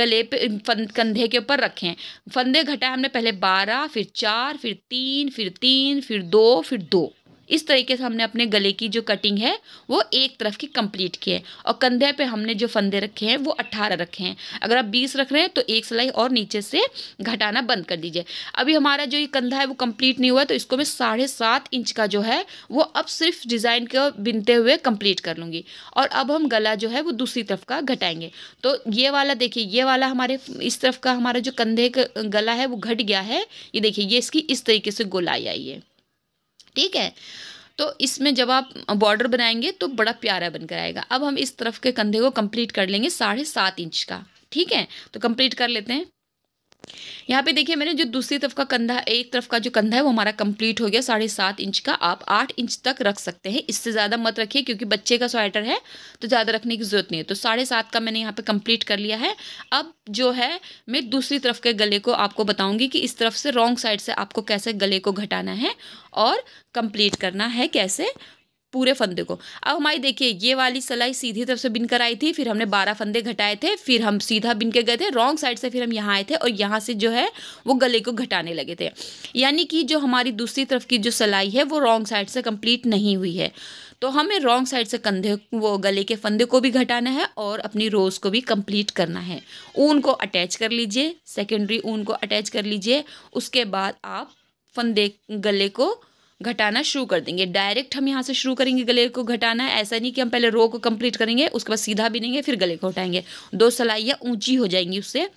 गले पे कंधे के ऊपर रखे हैं फंदे घटाए हमने पहले बारह फिर चार फिर तीन फिर तीन फिर दो फिर दो इस तरीके से हमने अपने गले की जो कटिंग है वो एक तरफ की कंप्लीट की है और कंधे पे हमने जो फंदे रखे हैं वो अट्ठारह रखे हैं अगर आप बीस रख रहे हैं तो एक सिलाई और नीचे से घटाना बंद कर दीजिए अभी हमारा जो ये कंधा है वो कंप्लीट नहीं हुआ तो इसको मैं साढ़े सात इंच का जो है वो अब सिर्फ डिज़ाइन को बिनते हुए कंप्लीट कर लूँगी और अब हम गला जो है वो दूसरी तरफ का घटाएंगे तो ये वाला देखिए ये वाला हमारे इस तरफ का हमारा जो कंधे का गला है वो घट गया है ये देखिए ये इसकी इस तरीके से गोलाई आई है ठीक है तो इसमें जब आप बॉर्डर बनाएंगे तो बड़ा प्यारा बनकर आएगा अब हम इस तरफ के कंधे को कंप्लीट कर लेंगे साढ़े सात इंच का ठीक है तो कंप्लीट कर लेते हैं यहाँ पे देखिए मैंने जो दूसरी तरफ का कंधा एक तरफ का जो कंधा है वो हमारा कंप्लीट हो गया साढ़े सात इंच का आप आठ इंच तक रख सकते हैं इससे ज़्यादा मत रखिए क्योंकि बच्चे का स्वेटर है तो ज़्यादा रखने की ज़रूरत नहीं है तो साढ़े सात का मैंने यहाँ पे कंप्लीट कर लिया है अब जो है मैं दूसरी तरफ के गले को आपको बताऊँगी कि इस तरफ से रॉन्ग साइड से आपको कैसे गले को घटाना है और कंप्लीट करना है कैसे पूरे फंदे को अब हमारी देखिए ये वाली सलाई सीधी तरफ से बिन कर आई थी फिर हमने बारह फंदे घटाए थे फिर हम सीधा बिन के गए थे रॉन्ग साइड से फिर हम यहाँ आए थे और यहाँ से जो है वो गले को घटाने लगे थे यानी कि जो हमारी दूसरी तरफ की जो सलाई है वो रॉन्ग साइड से कंप्लीट नहीं हुई है तो हमें रॉन्ग साइड से कंधे वो गले के फंदे को भी घटाना है और अपनी रोज़ को भी कंप्लीट करना है ऊन को अटैच कर लीजिए सेकेंडरी ऊन को अटैच कर लीजिए उसके बाद आप फंदे गले को घटाना शुरू कर देंगे डायरेक्ट हम यहाँ से शुरू करेंगे गले को घटाना ऐसा नहीं कि हम पहले रो को कंप्लीट करेंगे उसके बाद सीधा भी फिर गले को उठाएंगे दो सलाइयाँ ऊंची हो जाएंगी उससे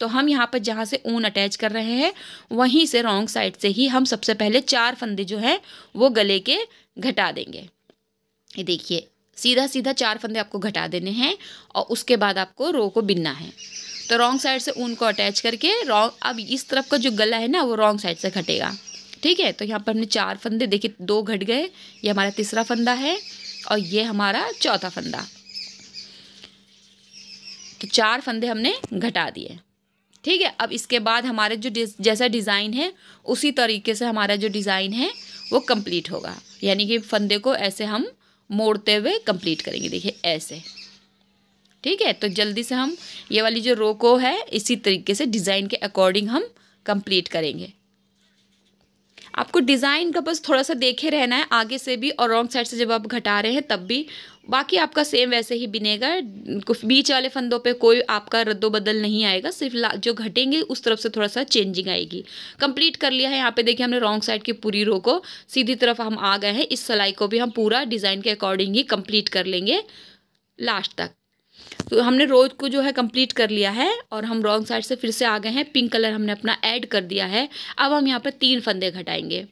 तो हम यहाँ पर जहाँ से ऊन अटैच कर रहे हैं वहीं से रॉन्ग साइड से ही हम सबसे पहले चार फंदे जो हैं वो गले के घटा देंगे ये देखिए सीधा सीधा चार फंदे आपको घटा देने हैं और उसके बाद आपको रो को बिनना है तो रॉन्ग साइड से ऊन को अटैच करके रॉन्ग अब इस तरफ का जो गला है ना वो रॉन्ग साइड से घटेगा ठीक है तो यहाँ पर हमने चार फंदे देखे दो घट गए ये हमारा तीसरा फंदा है और ये हमारा चौथा फंदा तो चार फंदे हमने घटा दिए ठीक है अब इसके बाद हमारे जो जैसा डिज़ाइन है उसी तरीके से हमारा जो डिज़ाइन है वो कंप्लीट होगा यानी कि फंदे को ऐसे हम मोड़ते हुए कंप्लीट करेंगे देखिए ऐसे ठीक है तो जल्दी से हम ये वाली जो रोको है इसी तरीके से डिज़ाइन के अकॉर्डिंग हम कंप्लीट करेंगे आपको डिज़ाइन का बस थोड़ा सा देखे रहना है आगे से भी और रॉन्ग साइड से जब आप घटा रहे हैं तब भी बाकी आपका सेम वैसे ही बिनेगा बीच वाले फंदों पे कोई आपका रद्दो बदल नहीं आएगा सिर्फ जो घटेंगे उस तरफ से थोड़ा सा चेंजिंग आएगी कंप्लीट कर लिया है यहाँ पे देखिए हमने रॉन्ग साइड की पूरी रो को सीधी तरफ हम आ गए हैं इस सलाई को भी हम पूरा डिज़ाइन के अकॉर्डिंग ही कंप्लीट कर लेंगे लास्ट तक तो हमने रोज को जो है कंप्लीट कर लिया है और हम रॉन्ग साइड से फिर से आ गए हैं पिंक कलर हमने अपना ऐड कर दिया है अब हम यहाँ पर तीन फंदे घटाएंगे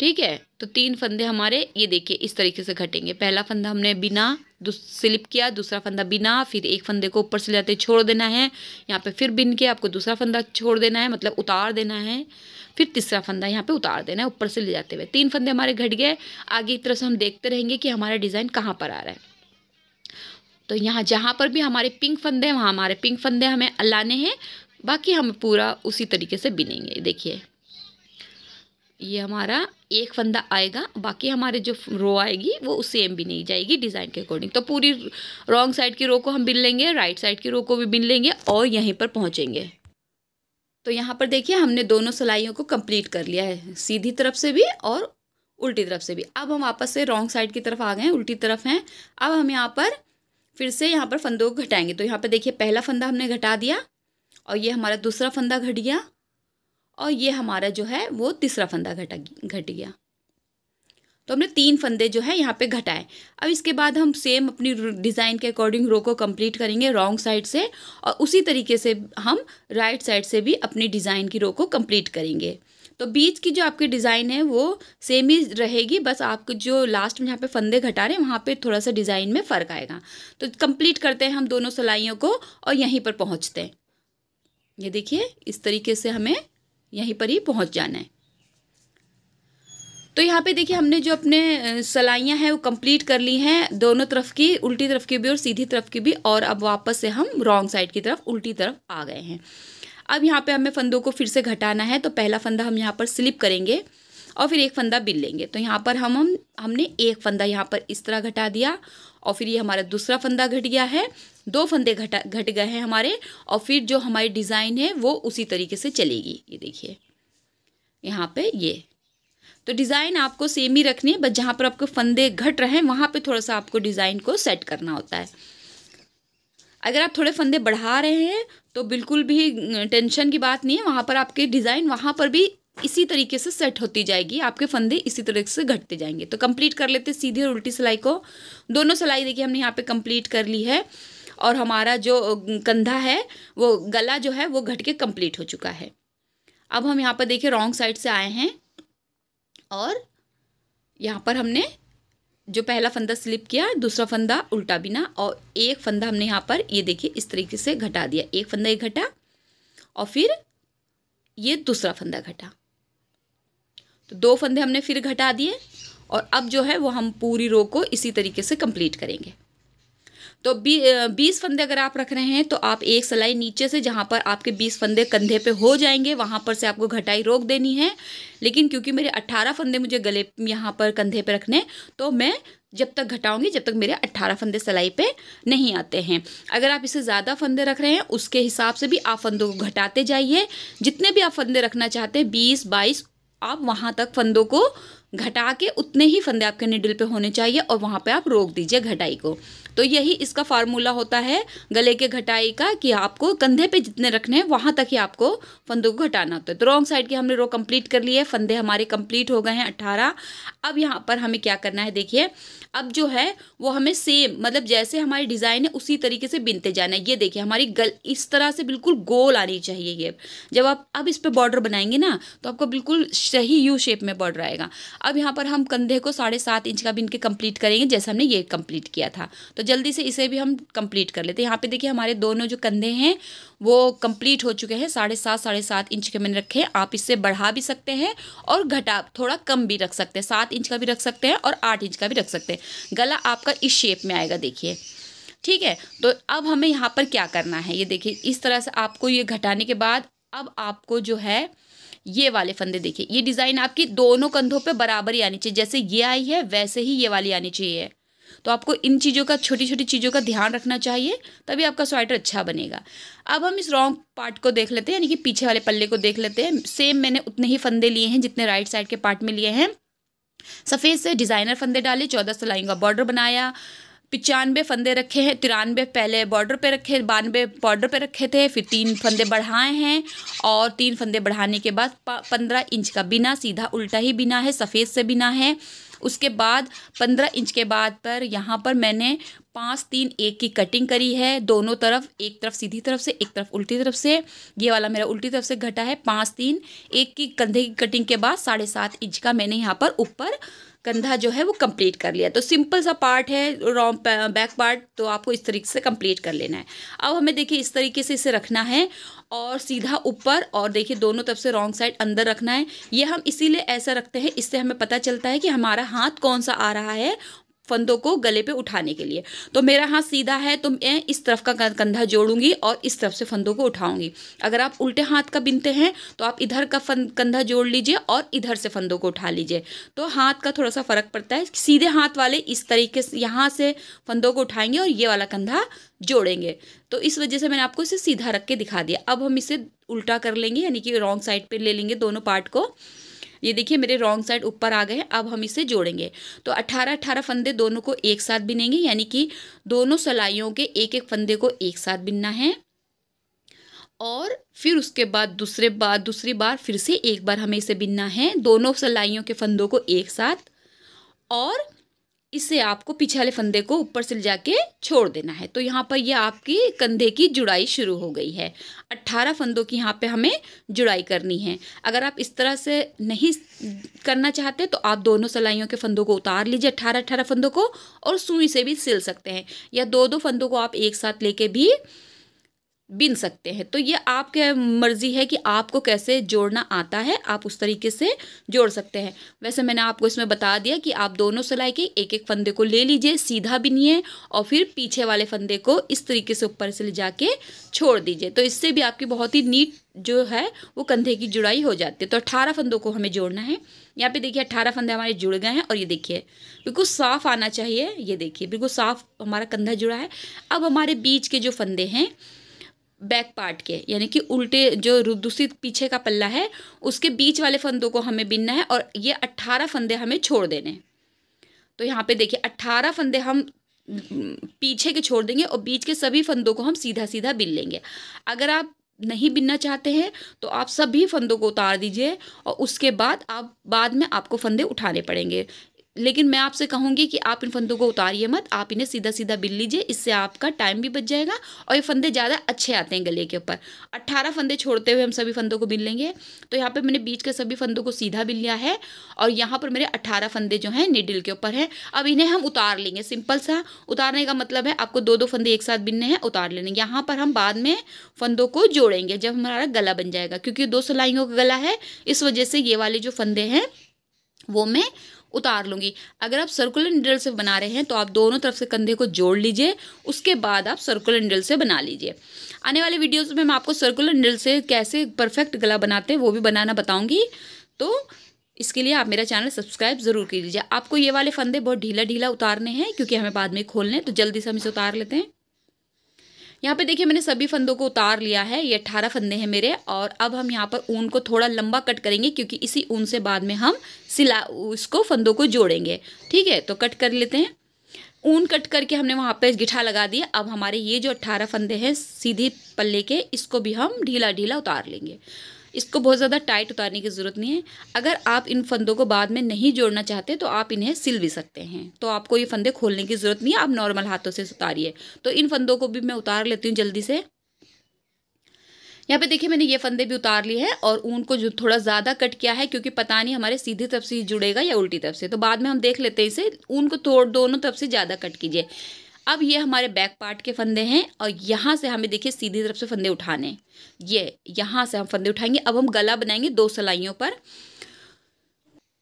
ठीक है तो तीन फंदे हमारे ये देखिए इस तरीके से घटेंगे पहला फंदा हमने बिना स्लिप किया दूसरा फंदा बिना फिर एक फंदे को ऊपर से जाते छोड़ देना है यहाँ पे फिर बिन के आपको दूसरा फंदा छोड़ देना है मतलब उतार देना है फिर तीसरा फंदा यहाँ पे उतार देना है ऊपर से ले जाते हुए तीन फंदे हमारे घट गए आगे की तरफ से हम देखते रहेंगे कि हमारा डिज़ाइन कहाँ पर आ रहा है तो यहाँ जहाँ पर भी हमारे पिंक फंदे हैं वहाँ हमारे पिंक फंदे हमें अलाने हैं बाकी हम पूरा उसी तरीके से बिनेंगे देखिए ये हमारा एक फंदा आएगा बाकी हमारे जो रो आएगी वो सेम भी नहीं जाएगी डिज़ाइन के अकॉर्डिंग तो पूरी रॉन्ग साइड की रो को हम बिन लेंगे राइट साइड की रो को भी बिन लेंगे और यहीं पर पहुँचेंगे तो यहाँ पर देखिए हमने दोनों सिलाइयों को कंप्लीट कर लिया है सीधी तरफ से भी और उल्टी तरफ से भी अब हम वापस से रॉन्ग साइड की तरफ आ गए हैं उल्टी तरफ हैं अब हम यहाँ पर फिर से यहाँ पर फंदों को घटाएंगे तो यहाँ पर देखिए पहला फंदा हमने घटा दिया और ये हमारा दूसरा फंदा घट गया और ये हमारा जो है वो तीसरा फंदा घटा घट गया तो हमने तीन फंदे जो है यहाँ पे घटाए अब इसके बाद हम सेम अपनी डिज़ाइन के अकॉर्डिंग रो को कंप्लीट करेंगे रॉन्ग साइड से और उसी तरीके से हम राइट right साइड से भी अपनी डिज़ाइन की रो को कंप्लीट करेंगे तो बीच की जो आपकी डिज़ाइन है वो सेम ही रहेगी बस आपके जो लास्ट में यहाँ पे फंदे घटा रहे हैं वहाँ पे थोड़ा सा डिज़ाइन में फ़र्क आएगा तो कंप्लीट करते हैं हम दोनों सिलाइयों को और यहीं पर पहुँचते हैं ये देखिए इस तरीके से हमें यहीं पर ही पहुँच जाना है तो यहाँ पे देखिए हमने जो अपने सलाइयाँ हैं वो कंप्लीट कर ली हैं दोनों तरफ की उल्टी तरफ की भी और सीधी तरफ की भी और अब वापस से हम रॉन्ग साइड की तरफ उल्टी तरफ आ गए हैं अब यहाँ पे हमें फंदों को फिर से घटाना है तो पहला फंदा हम यहाँ पर स्लिप करेंगे और फिर एक फंदा बिल लेंगे तो यहाँ पर हम हम हमने एक फंदा यहाँ पर इस तरह घटा दिया और फिर ये हमारा दूसरा फंदा घट गया है दो फंदे घटा घट गए हैं हमारे और फिर जो हमारी डिज़ाइन है वो उसी तरीके से चलेगी ये देखिए यहाँ पे ये तो डिज़ाइन आपको सेम ही रखनी है बस जहाँ पर आपको फंदे घट रहे हैं वहाँ पे थोड़ा सा आपको डिज़ाइन को सेट करना होता है अगर आप थोड़े फंदे बढ़ा रहे हैं तो बिल्कुल भी टेंशन की बात नहीं है वहाँ पर आपके डिज़ाइन वहाँ पर भी इसी तरीके से सेट होती जाएगी आपके फंदे इसी तरीके से घटते जाएंगे तो कंप्लीट कर लेते सीधे और उल्टी सिलाई को दोनों सिलाई देखिए हमने यहाँ पे कंप्लीट कर ली है और हमारा जो कंधा है वो गला जो है वो घट के कंप्लीट हो चुका है अब हम यहाँ पर देखिए रॉन्ग साइड से आए हैं और यहाँ पर हमने जो पहला फंदा स्लिप किया दूसरा फंदा उल्टा बिना और एक फंदा हमने यहाँ पर ये देखिए इस तरीके से घटा दिया एक फंदा ये घटा और फिर ये दूसरा फंदा घटा तो दो फंदे हमने फिर घटा दिए और अब जो है वो हम पूरी रो को इसी तरीके से कंप्लीट करेंगे तो बी बीस फंदे अगर आप रख रहे हैं तो आप एक सिलाई नीचे से जहाँ पर आपके बीस फंदे कंधे पे हो जाएंगे वहाँ पर से आपको घटाई रोक देनी है लेकिन क्योंकि मेरे अट्ठारह फंदे मुझे गले यहाँ पर कंधे पे रखने तो मैं जब तक घटाऊंगी जब तक मेरे अट्ठारह फंदे सिलाई पे नहीं आते हैं अगर आप इसे ज़्यादा फंदे रख रहे हैं उसके हिसाब से भी आप फंदों को घटाते जाइए जितने भी आप फंदे रखना चाहते हैं बीस बाईस आप वहाँ तक फंदों को घटा के उतने ही फंदे आपके निडल पे होने चाहिए और वहाँ पे आप रोक दीजिए घटाई को तो यही इसका फार्मूला होता है गले के घटाई का कि आपको कंधे पे जितने रखने हैं वहाँ तक ही आपको फंदों को घटाना होता है तो रॉन्ग साइड की हमने रो कंप्लीट कर ली है फंदे हमारे कंप्लीट हो गए हैं अट्ठारह अब यहाँ पर हमें क्या करना है देखिए अब जो है वो हमें सेम मतलब जैसे हमारी डिज़ाइन है उसी तरीके से बिनते जाना है ये देखिए हमारी गल इस तरह से बिल्कुल गोल आनी चाहिए ये जब आप अब इस पर बॉर्डर बनाएंगे ना तो आपको बिल्कुल सही यू शेप में बॉर्डर आएगा अब यहाँ पर हम कंधे को साढ़े सात इंच का बिन के कंप्लीट करेंगे जैसे हमने ये कंप्लीट किया था तो तो जल्दी से इसे भी हम कंप्लीट कर लेते हैं यहाँ पे देखिए हमारे दोनों जो कंधे हैं वो कंप्लीट हो चुके हैं साढ़े सात साढ़े सात इंच के मैंने रखे हैं आप इससे बढ़ा भी सकते हैं और घटा थोड़ा कम भी रख सकते हैं सात इंच का भी रख सकते हैं और आठ इंच का भी रख सकते हैं गला आपका इस शेप में आएगा देखिए ठीक है तो अब हमें यहाँ पर क्या करना है ये देखिए इस तरह से आपको ये घटाने के बाद अब आपको जो है ये वाले फंदे देखिए ये डिज़ाइन आपकी दोनों कंधों पे बराबर ही आनी चाहिए जैसे ये आई है वैसे ही ये वाली आनी चाहिए तो आपको इन चीज़ों का छोटी छोटी चीज़ों का ध्यान रखना चाहिए तभी आपका स्वेटर अच्छा बनेगा अब हम इस रॉन्ग पार्ट को देख लेते हैं यानी कि पीछे वाले पल्ले को देख लेते हैं सेम मैंने उतने ही फंदे लिए हैं जितने राइट साइड के पार्ट में लिए हैं सफ़ेद से डिज़ाइनर फंदे डाले चौदह सलाइयों का बॉर्डर बनाया पचानवे फंदे रखे हैं तिरानवे पहले बॉर्डर पे रखे बानवे बॉर्डर पे रखे थे फिर तीन फंदे बढ़ाए हैं और तीन फंदे बढ़ाने के बाद पंद्रह इंच का बिना सीधा उल्टा ही बिना है सफ़ेद से बिना है उसके बाद पंद्रह इंच के बाद पर यहाँ पर मैंने पाँच तीन एक की कटिंग करी है दोनों तरफ एक तरफ सीधी तरफ से एक तरफ उल्टी तरफ से ये वाला मेरा उल्टी तरफ से घटा है पाँच तीन एक की कंधे की कटिंग के बाद साढ़े सात इंच का मैंने यहाँ पर ऊपर कंधा जो है वो कंप्लीट कर लिया तो सिंपल सा पार्ट है रॉम बैक पार्ट तो आपको इस तरीके से कंप्लीट कर लेना है अब हमें देखिए इस तरीके से इसे रखना है और सीधा ऊपर और देखिए दोनों तरफ से रॉन्ग साइड अंदर रखना है ये हम इसीलिए ऐसा रखते हैं इससे हमें पता चलता है कि हमारा हाथ कौन सा आ रहा है फंदों को गले पे उठाने के लिए तो मेरा हाथ सीधा है तो मैं इस तरफ का कंधा जोड़ूंगी और इस तरफ से फंदों को उठाऊंगी अगर आप उल्टे हाथ का बिनते हैं तो आप इधर का फंद कंधा जोड़ लीजिए और इधर से फंदों को उठा लीजिए तो हाथ का थोड़ा सा फ़र्क पड़ता है सीधे हाथ वाले इस तरीके से यहाँ से फंदों को उठाएंगे और ये वाला कंधा जोड़ेंगे तो इस वजह से मैंने आपको इसे सीधा रख के दिखा दिया अब हम इसे उल्टा कर लेंगे यानी कि रॉन्ग साइड पर ले लेंगे दोनों पार्ट को ये देखिए मेरे रॉन्ग साइड ऊपर आ गए अब हम इसे जोड़ेंगे तो अट्ठारह अट्ठारह फंदे दोनों को एक साथ बिनेंगे यानी कि दोनों सलाइयों के एक एक फंदे को एक साथ बिनना है और फिर उसके बाद दूसरे बार दूसरी बार फिर से एक बार हमें इसे बिनना है दोनों सलाइयों के फंदों को एक साथ और इसे आपको पीछे वाले फंदे को ऊपर से ले जाके छोड़ देना है तो यहाँ पर यह आपकी कंधे की जुड़ाई शुरू हो गई है अट्ठारह फंदों की यहाँ पे हमें जुड़ाई करनी है अगर आप इस तरह से नहीं करना चाहते तो आप दोनों सलाइयों के फंदों को उतार लीजिए अट्ठारह अट्ठारह फंदों को और सुई से भी सिल सकते हैं या दो दो फंदों को आप एक साथ लेके भी बिन सकते हैं तो ये आपके मर्ज़ी है कि आपको कैसे जोड़ना आता है आप उस तरीके से जोड़ सकते हैं वैसे मैंने आपको इसमें बता दिया कि आप दोनों सिलाई के एक एक फंदे को ले लीजिए सीधा बिनिए और फिर पीछे वाले फंदे को इस तरीके से ऊपर से ले जाके छोड़ दीजिए तो इससे भी आपकी बहुत ही नीट जो है वो कंधे की जुड़ाई हो जाती है तो अट्ठारह फंदों को हमें जोड़ना है यहाँ पे देखिए अट्ठारह फंदे हमारे जुड़ गए हैं और ये देखिए बिल्कुल साफ आना चाहिए ये देखिए बिल्कुल साफ हमारा कंधा जुड़ा है अब हमारे बीच के जो फंदे हैं बैक पार्ट के यानी कि उल्टे जो दूसरी पीछे का पल्ला है उसके बीच वाले फंदों को हमें बिनना है और ये अट्ठारह फंदे हमें छोड़ देने तो यहाँ पे देखिए अट्ठारह फंदे हम पीछे के छोड़ देंगे और बीच के सभी फंदों को हम सीधा सीधा बिन लेंगे अगर आप नहीं बिनना चाहते हैं तो आप सभी फंदों को उतार दीजिए और उसके बाद आप बाद में आपको फंदे उठाने पड़ेंगे लेकिन मैं आपसे कहूँगी कि आप इन फंदों को उतारिए मत आप इन्हें सीधा सीधा बिल लीजिए इससे आपका टाइम भी बच जाएगा और ये फंदे ज़्यादा अच्छे आते हैं गले के ऊपर अट्ठारह फंदे छोड़ते हुए हम सभी फंदों को बिल लेंगे तो यहाँ पर मैंने बीच के सभी फंदों को सीधा बिल लिया है और यहाँ पर मेरे अट्ठारह फंदे जो हैं निडिल के ऊपर हैं अब इन्हें हम उतार लेंगे सिंपल सा उतारने का मतलब है आपको दो दो फंदे एक साथ बिनने हैं उतार लेने यहाँ पर हम बाद में फंदों को जोड़ेंगे जब हमारा गला बन जाएगा क्योंकि दो सिलाइयों का गला है इस वजह से ये वाले जो फंदे हैं वो मैं उतार लूँगी अगर आप सर्कुलर निडल से बना रहे हैं तो आप दोनों तरफ से कंधे को जोड़ लीजिए उसके बाद आप सर्कुलर निडल से बना लीजिए आने वाले वीडियोज़ में मैं आपको सर्कुलर निडल से कैसे परफेक्ट गला बनाते हैं वो भी बनाना बताऊँगी तो इसके लिए आप मेरा चैनल सब्सक्राइब ज़रूर कर लीजिए आपको ये वाले फंदे बहुत ढीला ढीला उतारने हैं क्योंकि हमें बाद में खोलने हैं तो जल्दी से हम इसे उतार लेते हैं यहाँ पे देखिए मैंने सभी फंदों को उतार लिया है ये अट्ठारह फंदे हैं मेरे और अब हम यहाँ पर ऊन को थोड़ा लंबा कट करेंगे क्योंकि इसी ऊन से बाद में हम सिला उसको फंदों को जोड़ेंगे ठीक है तो कट कर लेते हैं ऊन कट करके हमने वहाँ पे गिठा लगा दिया अब हमारे ये जो अट्ठारह फंदे हैं सीधी पल्ले के इसको भी हम ढीला ढीला उतार लेंगे इसको बहुत ज़्यादा टाइट उतारने की ज़रूरत नहीं है अगर आप इन फंदों को बाद में नहीं जोड़ना चाहते तो आप इन्हें सिल भी सकते हैं तो आपको ये फंदे खोलने की ज़रूरत नहीं है आप नॉर्मल हाथों से उतारिए तो इन फंदों को भी मैं उतार लेती हूँ जल्दी से यहाँ पे देखिए मैंने ये फंदे भी उतार लिए हैं और ऊन को जो थोड़ा ज़्यादा कट किया है क्योंकि पता नहीं हमारे सीधी तरफ से जुड़ेगा या उल्टी तरफ से तो बाद में हम देख लेते हैं इसे ऊन को थोड़ा दोनों तरफ से ज़्यादा कट कीजिए अब ये हमारे बैक पार्ट के फंदे हैं और यहाँ से हमें देखिए सीधी तरफ से फंदे उठाने ये यहाँ से हम फंदे उठाएंगे अब हम गला बनाएंगे दो सिलाइयों पर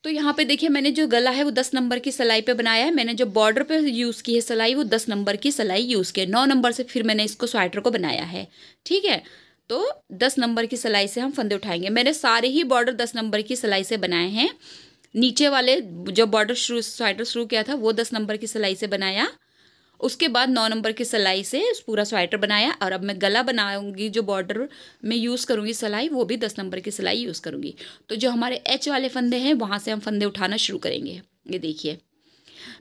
तो यहाँ पे देखिए मैंने जो गला है वो दस नंबर की सिलाई पे बनाया है मैंने जो बॉर्डर पे यूज़ की है सिलाई वो दस नंबर की सिलाई यूज़ की है नौ नंबर से फिर मैंने इसको स्वेटर को बनाया है ठीक है तो दस नंबर की सिलाई से हम फंदे उठाएंगे मैंने सारे ही बॉर्डर दस नंबर की सिलाई से बनाए हैं नीचे वाले जो बॉर्डर शुरू स्वेटर शुरू किया था वो दस नंबर की सिलाई से बनाया उसके बाद नौ नंबर की सिलाई से पूरा स्वेटर बनाया और अब मैं गला बनाऊंगी जो बॉर्डर में यूज़ करूँगी सिलाई वो भी दस नंबर की सिलाई यूज़ करूँगी तो जो हमारे एच वाले फंदे हैं वहाँ से हम फंदे उठाना शुरू करेंगे ये देखिए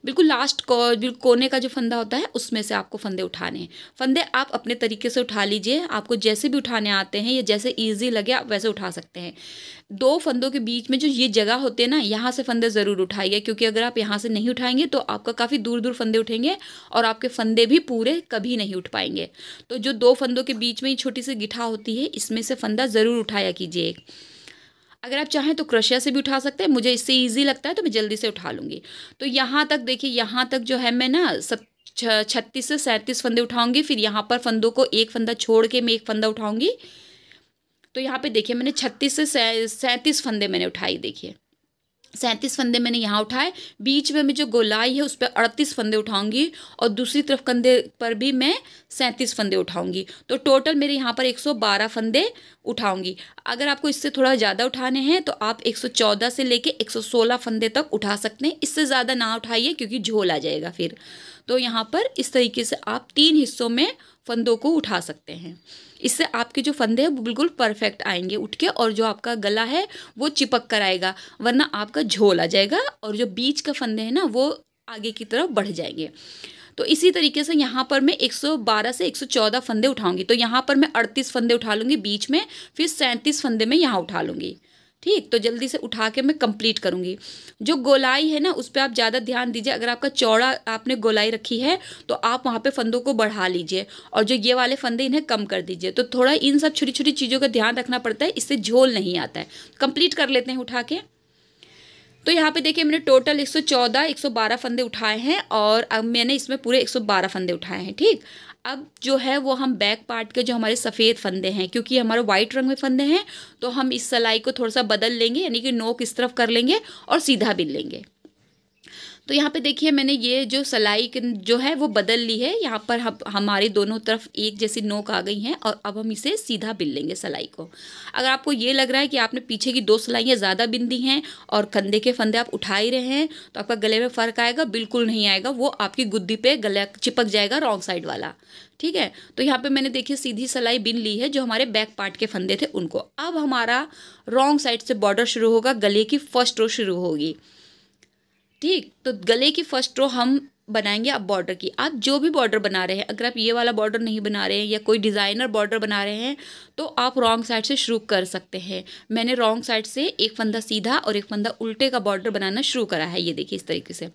बिल्कुल लास्ट को बिल्कुल कोने का जो फंदा होता है उसमें से आपको फंदे उठाने हैं फंदे आप अपने तरीके से उठा लीजिए आपको जैसे भी उठाने आते हैं या जैसे ईजी लगे आप वैसे उठा सकते हैं दो फंदों के बीच में जो ये जगह होते हैं ना यहाँ से फंदे ज़रूर उठाइए क्योंकि अगर आप यहाँ से नहीं उठाएंगे तो आपका काफ़ी दूर दूर फंदे उठेंगे और आपके फंदे भी पूरे कभी नहीं उठ पाएंगे तो जो दो फंदों के बीच में ही छोटी सी गिठा होती है इसमें से फंदा ज़रूर उठाया कीजिए अगर आप चाहें तो क्रशिया से भी उठा सकते हैं मुझे इससे ईजी लगता है तो मैं जल्दी से उठा लूँगी तो यहाँ तक देखिए यहाँ तक जो है मैं ना सब छत्तीस से सैंतीस फंदे उठाऊंगी फिर यहाँ पर फंदों को एक फंदा छोड़ के मैं एक फंदा उठाऊंगी तो यहाँ पे देखिए मैंने छत्तीस से सैंतीस फंदे मैंने उठाई देखिए सैंतीस फंदे मैंने यहाँ उठाए बीच में मैं जो गोलाई है उस पर अड़तीस फंदे उठाऊंगी और दूसरी तरफ कंधे पर भी मैं सैंतीस फंदे उठाऊंगी तो टोटल मेरे यहाँ पर एक सौ बारह फंदे उठाऊंगी अगर आपको इससे थोड़ा ज़्यादा उठाने हैं तो आप एक सौ चौदह से लेके एक सौ सोलह फंदे तक उठा सकते हैं इससे ज़्यादा ना उठाइए क्योंकि झोल आ जाएगा फिर तो यहाँ पर इस तरीके से आप तीन हिस्सों में फंदों को उठा सकते हैं इससे आपके जो फंदे हैं वो बिल्कुल परफेक्ट आएंगे उठ के और जो आपका गला है वो चिपक कर आएगा वरना आपका झोल आ जाएगा और जो बीच का फंदे हैं ना वो आगे की तरफ बढ़ जाएंगे तो इसी तरीके से यहाँ पर मैं 112 से 114 फंदे उठाऊंगी तो यहाँ पर मैं 38 फंदे उठा लूँगी बीच में फिर सैंतीस फंदे मैं यहाँ उठा लूँगी ठीक तो जल्दी से उठा के मैं कंप्लीट करूंगी जो गोलाई है ना उस पर आप ज़्यादा ध्यान दीजिए अगर आपका चौड़ा आपने गोलाई रखी है तो आप वहाँ पर फंदों को बढ़ा लीजिए और जो ये वाले फंदे इन्हें कम कर दीजिए तो थोड़ा इन सब छोटी छोटी चीज़ों का ध्यान रखना पड़ता है इससे झोल नहीं आता है कंप्लीट कर लेते हैं उठा के तो यहाँ पे देखिए मैंने टोटल 114 112 फंदे उठाए हैं और अब मैंने इसमें पूरे 112 फंदे उठाए हैं ठीक अब जो है वो हम बैक पार्ट के जो हमारे सफ़ेद फंदे हैं क्योंकि हमारे वाइट रंग में फंदे हैं तो हम इस सलाई को थोड़ा सा बदल लेंगे यानी कि नोक इस तरफ कर लेंगे और सीधा बिन लेंगे तो यहाँ पे देखिए मैंने ये जो सलाई जो है वो बदल ली है यहाँ पर हम हमारे दोनों तरफ एक जैसी नोक आ गई हैं और अब हम इसे सीधा बिन लेंगे सलाई को अगर आपको ये लग रहा है कि आपने पीछे की दो सलाइयाँ ज़्यादा बिन दी हैं और कंधे के फंदे आप उठा ही रहे हैं तो आपका गले में फ़र्क आएगा बिल्कुल नहीं आएगा वो आपकी गुद्दी पर गला चिपक जाएगा रॉन्ग साइड वाला ठीक है तो यहाँ पे मैंने देखिए सीधी सलाई बिन ली है जो हमारे बैक पार्ट के फंदे थे उनको अब हमारा रॉन्ग साइड से बॉर्डर शुरू होगा गले की फर्स्ट रो शुरू होगी ठीक तो गले की फर्स्ट रो हम बनाएंगे आप बॉर्डर की आप जो भी बॉर्डर बना रहे हैं अगर आप ये वाला बॉर्डर नहीं बना रहे हैं या कोई डिज़ाइनर बॉर्डर बना रहे हैं तो आप रॉन्ग साइड से शुरू कर सकते हैं मैंने रॉन्ग साइड से एक फंदा सीधा और एक फंदा उल्टे का बॉर्डर बनाना शुरू करा है ये देखिए इस तरीके से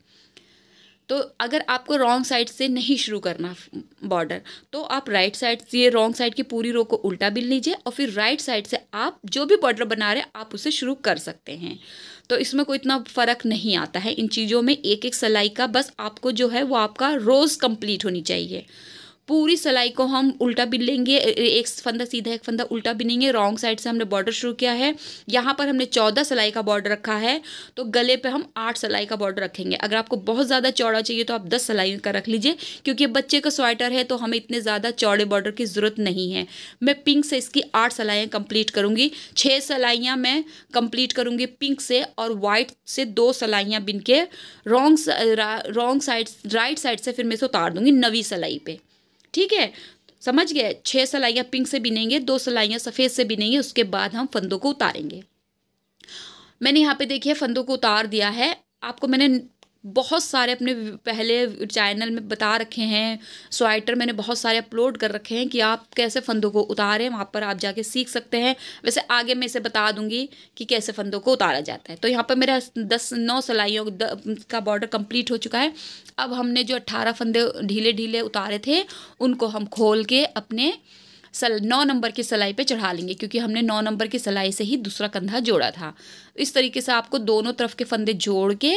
तो अगर आपको रॉन्ग साइड से नहीं शुरू करना बॉर्डर तो आप राइट साइड से रॉन्ग साइड की पूरी रो को उल्टा बिल लीजिए और फिर राइट साइड से आप जो भी बॉर्डर बना रहे हैं आप उसे शुरू कर सकते हैं तो इसमें कोई इतना फ़र्क नहीं आता है इन चीज़ों में एक एक सलाई का बस आपको जो है वो आपका रोज़ कंप्लीट होनी चाहिए पूरी सिलाई को हम उल्टा बिन लेंगे एक फंदा सीधा एक फंदा उल्टा बिनेंगे रॉन्ग साइड से हमने बॉर्डर शुरू किया है यहाँ पर हमने चौदह सिलाई का बॉर्डर रखा है तो गले पर हम आठ सलाई का बॉर्डर रखेंगे अगर आपको बहुत ज़्यादा चौड़ा चाहिए तो आप दस सिलाई का रख लीजिए क्योंकि बच्चे का स्वेटर है तो हमें इतने ज़्यादा चौड़े बॉर्डर की ज़रूरत नहीं है मैं पिंक से इसकी आठ सलाइयाँ कम्प्लीट करूँगी छः सलाइयाँ मैं कम्प्लीट करूँगी पिंक से और वाइट से दो सलाइयाँ बिन के wrong wrong side right side से फिर मैं इसे उतार दूँगी नवी सिलाई पर ठीक है समझ गए छह सलाइयां पिंक से बिनेंगे दो सलाइयां सफ़ेद से बिनेंगे उसके बाद हम फंदों को उतारेंगे मैंने यहाँ पे देखिए फंदों को उतार दिया है आपको मैंने बहुत सारे अपने पहले चैनल में बता रखे हैं स्वाइटर मैंने बहुत सारे अपलोड कर रखे हैं कि आप कैसे फंदों को उतारें वहाँ पर आप जाके सीख सकते हैं वैसे आगे मैं इसे बता दूंगी कि कैसे फंदों को उतारा जाता है तो यहाँ पर मेरा दस नौ सिलाइयों का बॉर्डर कंप्लीट हो चुका है अब हमने जो अट्ठारह फंदे ढीले ढीले उतारे थे उनको हम खोल के अपने सल नौ नंबर की सिलाई पे चढ़ा लेंगे क्योंकि हमने नौ नंबर की सिलाई से ही दूसरा कंधा जोड़ा था इस तरीके से आपको दोनों तरफ के फंदे जोड़ के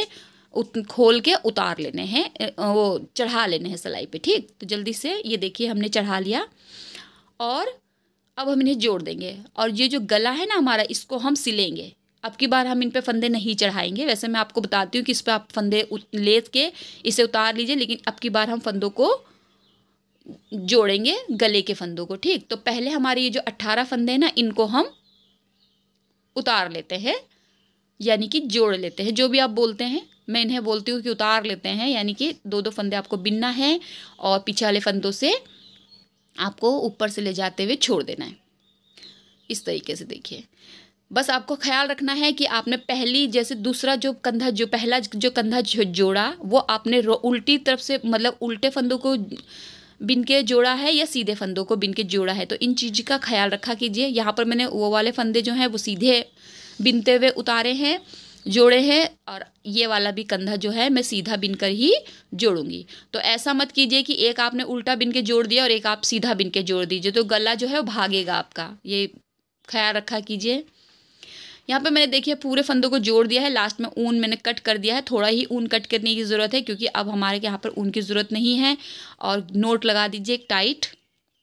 उत, खोल के उतार लेने हैं वो चढ़ा लेने हैं सिलाई पे ठीक तो जल्दी से ये देखिए हमने चढ़ा लिया और अब हम इन्हें जोड़ देंगे और ये जो गला है ना हमारा इसको हम सिलेंगे अब की बार हम इन पर फंदे नहीं चढ़ाएंगे वैसे मैं आपको बताती हूँ कि इस पर आप फंदे ले के इसे उतार लीजिए लेकिन अब की बार हम फंदों को जोड़ेंगे गले के फंदों को ठीक तो पहले हमारे ये जो अट्ठारह फंदे हैं ना इनको हम उतार लेते हैं यानी कि जोड़ लेते हैं जो भी आप बोलते हैं मैं इन्हें बोलती हूँ कि उतार लेते हैं यानी कि दो दो फंदे आपको बिनना है और पीछे वाले फंदों से आपको ऊपर से ले जाते हुए छोड़ देना है इस तरीके से देखिए बस आपको ख्याल रखना है कि आपने पहली जैसे दूसरा जो कंधा जो पहला जो कंधा जो जोड़ा वो आपने उल्टी तरफ से मतलब उल्टे फंदों को बिन के जोड़ा है या सीधे फंदों को बिन के जोड़ा है तो इन चीज़ का ख्याल रखा कीजिए यहाँ पर मैंने वो वाले फंदे जो हैं वो सीधे बिनते हुए उतारे हैं जोड़े हैं और ये वाला भी कंधा जो है मैं सीधा बिन कर ही जोड़ूंगी तो ऐसा मत कीजिए कि एक आपने उल्टा बिन के जोड़ दिया और एक आप सीधा बिन के जोड़ दीजिए तो गला जो है वो भागेगा आपका ये ख्याल रखा कीजिए यहाँ पे मैंने देखिए पूरे फंदों को जोड़ दिया है लास्ट में ऊन मैंने कट कर दिया है थोड़ा ही ऊन कट करने की ज़रूरत है क्योंकि अब हमारे यहाँ पर ऊन की ज़रूरत नहीं है और नोट लगा दीजिए टाइट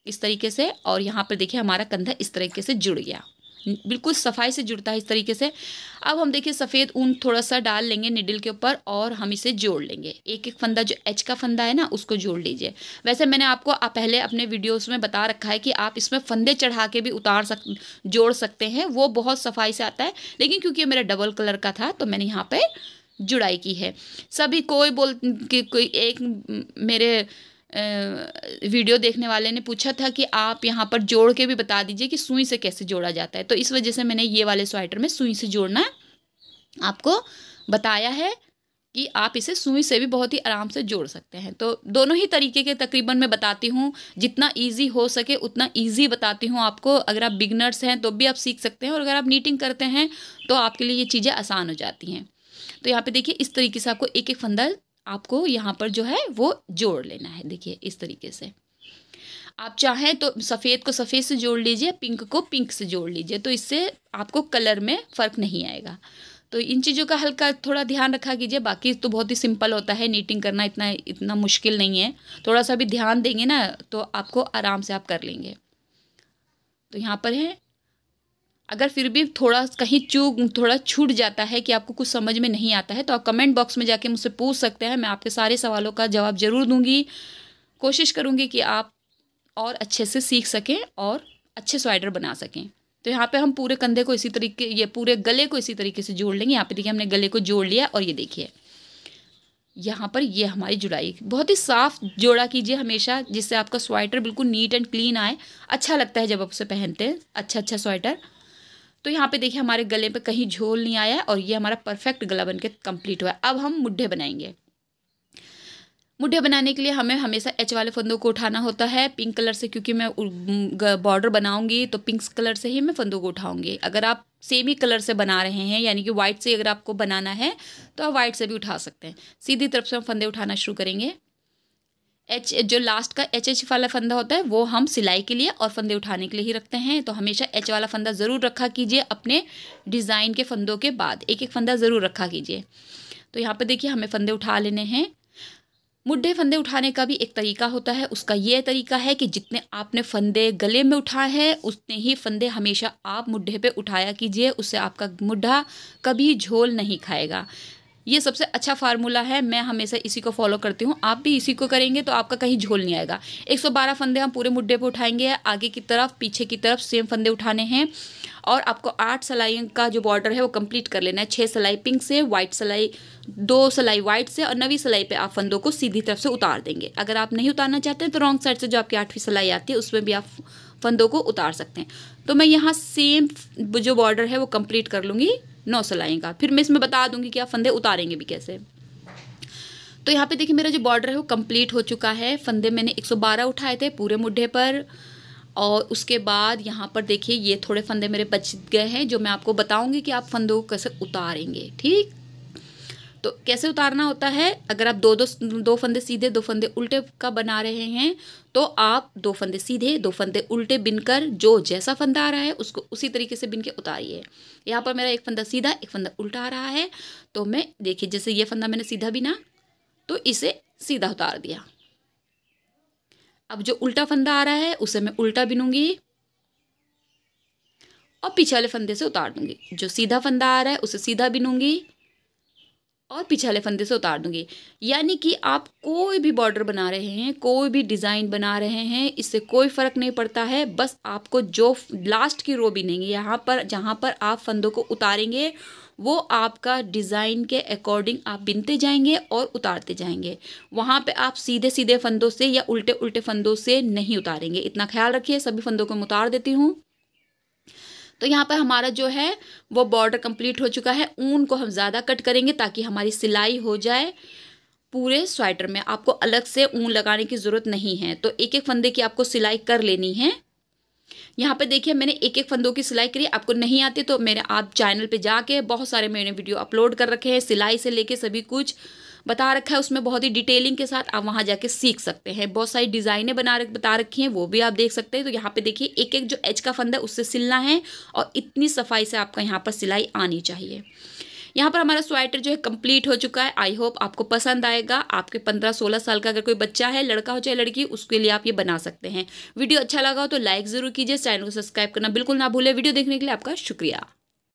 इस तरीके से और यहाँ पर देखिए हमारा कंधा इस तरीके से जुड़ गया बिल्कुल सफाई से जुड़ता है इस तरीके से अब हम देखिए सफ़ेद ऊन थोड़ा सा डाल लेंगे निडिल के ऊपर और हम इसे जोड़ लेंगे एक एक फंदा जो एच का फंदा है ना उसको जोड़ लीजिए वैसे मैंने आपको आप पहले अपने वीडियोस में बता रखा है कि आप इसमें फंदे चढ़ा के भी उतार सक जोड़ सकते हैं वो बहुत सफाई से आता है लेकिन क्योंकि मेरा डबल कलर का था तो मैंने यहाँ पर जुड़ाई की है सभी कोई बोल कि कोई एक मेरे वीडियो देखने वाले ने पूछा था कि आप यहाँ पर जोड़ के भी बता दीजिए कि सुई से कैसे जोड़ा जाता है तो इस वजह से मैंने ये वाले स्वेटर में सुई से जोड़ना आपको बताया है कि आप इसे सुई से भी बहुत ही आराम से जोड़ सकते हैं तो दोनों ही तरीके के तकरीबन मैं बताती हूँ जितना इजी हो सके उतना इजी बताती हूँ आपको अगर आप बिगनर्स हैं तो भी आप सीख सकते हैं और अगर आप नीटिंग करते हैं तो आपके लिए ये चीज़ें आसान हो जाती हैं तो यहाँ पे देखिए इस तरीके से आपको एक एक फंदा आपको यहाँ पर जो है वो जोड़ लेना है देखिए इस तरीके से आप चाहें तो सफ़ेद को सफ़ेद से जोड़ लीजिए पिंक को पिंक से जोड़ लीजिए तो इससे आपको कलर में फ़र्क नहीं आएगा तो इन चीज़ों का हल्का थोड़ा ध्यान रखा कीजिए बाकी तो बहुत ही सिंपल होता है नीटिंग करना इतना इतना मुश्किल नहीं है थोड़ा सा भी ध्यान देंगे ना तो आपको आराम से आप कर लेंगे तो यहाँ पर है अगर फिर भी थोड़ा कहीं चूक थोड़ा छूट जाता है कि आपको कुछ समझ में नहीं आता है तो आप कमेंट बॉक्स में जाके मुझसे पूछ सकते हैं मैं आपके सारे सवालों का जवाब ज़रूर दूंगी कोशिश करूंगी कि आप और अच्छे से सीख सकें और अच्छे स्वेटर बना सकें तो यहाँ पे हम पूरे कंधे को इसी तरीके ये पूरे गले को इसी तरीके से जोड़ लेंगे यहाँ पे देखिए हमने गले को जोड़ लिया और ये देखिए यहाँ पर ये हमारी जुड़ाई बहुत ही साफ जोड़ा कीजिए हमेशा जिससे आपका स्वेटर बिल्कुल नीट एंड क्लीन आए अच्छा लगता है जब आप उसे पहनते हैं अच्छा अच्छा स्वेटर तो यहाँ पे देखिए हमारे गले पे कहीं झोल नहीं आया और ये हमारा परफेक्ट गला बनके कंप्लीट हुआ अब हम मुड्ढे बनाएंगे मुड्ढे बनाने के लिए हमें हमेशा एच वाले फंदों को उठाना होता है पिंक कलर से क्योंकि मैं बॉर्डर बनाऊंगी तो पिंक कलर से ही मैं फंदों को उठाऊंगी अगर आप सेम ही कलर से बना रहे हैं यानी कि व्हाइट से अगर आपको बनाना है तो आप व्हाइट से भी उठा सकते हैं सीधी तरफ से हम फंदे उठाना शुरू करेंगे एच जो लास्ट का एच एच वाला फंदा होता है वो हम सिलाई के लिए और फंदे उठाने के लिए ही रखते हैं तो हमेशा एच वाला फंदा ज़रूर रखा कीजिए अपने डिज़ाइन के फंदों के बाद एक एक फंदा ज़रूर रखा कीजिए तो यहाँ पर देखिए हमें फंदे उठा लेने हैं मुड्ढे फंदे उठाने का भी एक तरीका होता है उसका यह तरीका है कि जितने आपने फंदे गले में उठाए हैं उतने ही फंदे हमेशा आप मुड्ढे पे उठाया कीजिए उससे आपका मुड्ढा कभी झोल नहीं खाएगा ये सबसे अच्छा फार्मूला है मैं हमेशा इसी को फॉलो करती हूँ आप भी इसी को करेंगे तो आपका कहीं झोल नहीं आएगा 112 फंदे हम पूरे मुड्ढे पे उठाएंगे आगे की तरफ पीछे की तरफ सेम फंदे उठाने हैं और आपको आठ सलाइयों का जो बॉर्डर है वो कंप्लीट कर लेना है छः सलाई पिंक से वाइट सलाई दो सलाई व्हाइट से और नवी सलाई पे आप फंदों को सीधी तरफ से उतार देंगे अगर आप नहीं उतारना चाहते हैं तो रॉन्ग साइड से जो आपकी आठवीं सलाई आती है उसमें भी आप फंदों को उतार सकते हैं तो मैं यहाँ सेम जो बॉर्डर है वो कम्प्लीट कर लूँगी नौ सिलाई का फिर मैं इसमें बता दूंगी कि आप फंदे उतारेंगे भी कैसे तो यहाँ पे देखिए मेरा जो बॉर्डर है वो कंप्लीट हो चुका है फंदे मैंने 112 उठाए थे पूरे मुड्ढे पर और उसके बाद यहाँ पर देखिए ये थोड़े फंदे मेरे बच गए हैं जो मैं आपको बताऊंगी कि आप फंदों को कैसे उतारेंगे ठीक तो कैसे उतारना होता है अगर आप दो दो दो फंदे सीधे दो फंदे उल्टे का बना रहे हैं तो आप दो फंदे सीधे दो फंदे उल्टे बिनकर जो जैसा फंदा आ रहा है उसको उसी तरीके से बिन के उतारिए यहाँ पर मेरा एक फंदा सीधा एक फंदा उल्टा आ रहा है तो मैं देखिए जैसे ये फंदा मैंने सीधा बिना तो इसे सीधा उतार दिया अब जो उल्टा फंदा आ रहा है उसे मैं उल्टा बिनूंगी और पीछे वाले फंदे से उतार दूंगी जो सीधा फंदा आ रहा है उसे सीधा बिनूंगी और पिछले फंदे से उतार दूंगी यानी कि आप कोई भी बॉर्डर बना रहे हैं कोई भी डिज़ाइन बना रहे हैं इससे कोई फ़र्क नहीं पड़ता है बस आपको जो लास्ट की रो बिनेंगे यहाँ पर जहाँ पर आप फंदों को उतारेंगे वो आपका डिज़ाइन के अकॉर्डिंग आप बिनते जाएंगे और उतारते जाएंगे वहाँ पे आप सीधे सीधे फंदों से या उल्टे उल्टे फंदों से नहीं उतारेंगे इतना ख्याल रखिए सभी फंदों को मैं उतार देती हूँ तो यहाँ पर हमारा जो है वो बॉर्डर कंप्लीट हो चुका है ऊन को हम ज़्यादा कट करेंगे ताकि हमारी सिलाई हो जाए पूरे स्वेटर में आपको अलग से ऊन लगाने की ज़रूरत नहीं है तो एक एक फंदे की आपको सिलाई कर लेनी है यहाँ पे देखिए मैंने एक एक फंदों की सिलाई करी आपको नहीं आती तो मेरे आप चैनल पे जाके बहुत सारे मैंने वीडियो अपलोड कर रखे हैं सिलाई से लेके सभी कुछ बता रखा है उसमें बहुत ही डिटेलिंग के साथ आप वहाँ जाके सीख सकते हैं बहुत सारी डिज़ाइनें बना रख बता रखी हैं वो भी आप देख सकते हैं तो यहाँ पे देखिए एक एक जो एच का फंदा है उससे सिलना है और इतनी सफाई से आपका यहाँ पर सिलाई आनी चाहिए यहाँ पर हमारा स्वेटर जो है कंप्लीट हो चुका है आई होप आपको पसंद आएगा आपके पंद्रह सोलह साल का अगर कोई बच्चा है लड़का हो चाहे लड़की उसके लिए आप ये बना सकते हैं वीडियो अच्छा लगा हो तो लाइक ज़रूर कीजिए चैनल को सब्सक्राइब करना बिल्कुल ना भूलें वीडियो देखने के लिए आपका शुक्रिया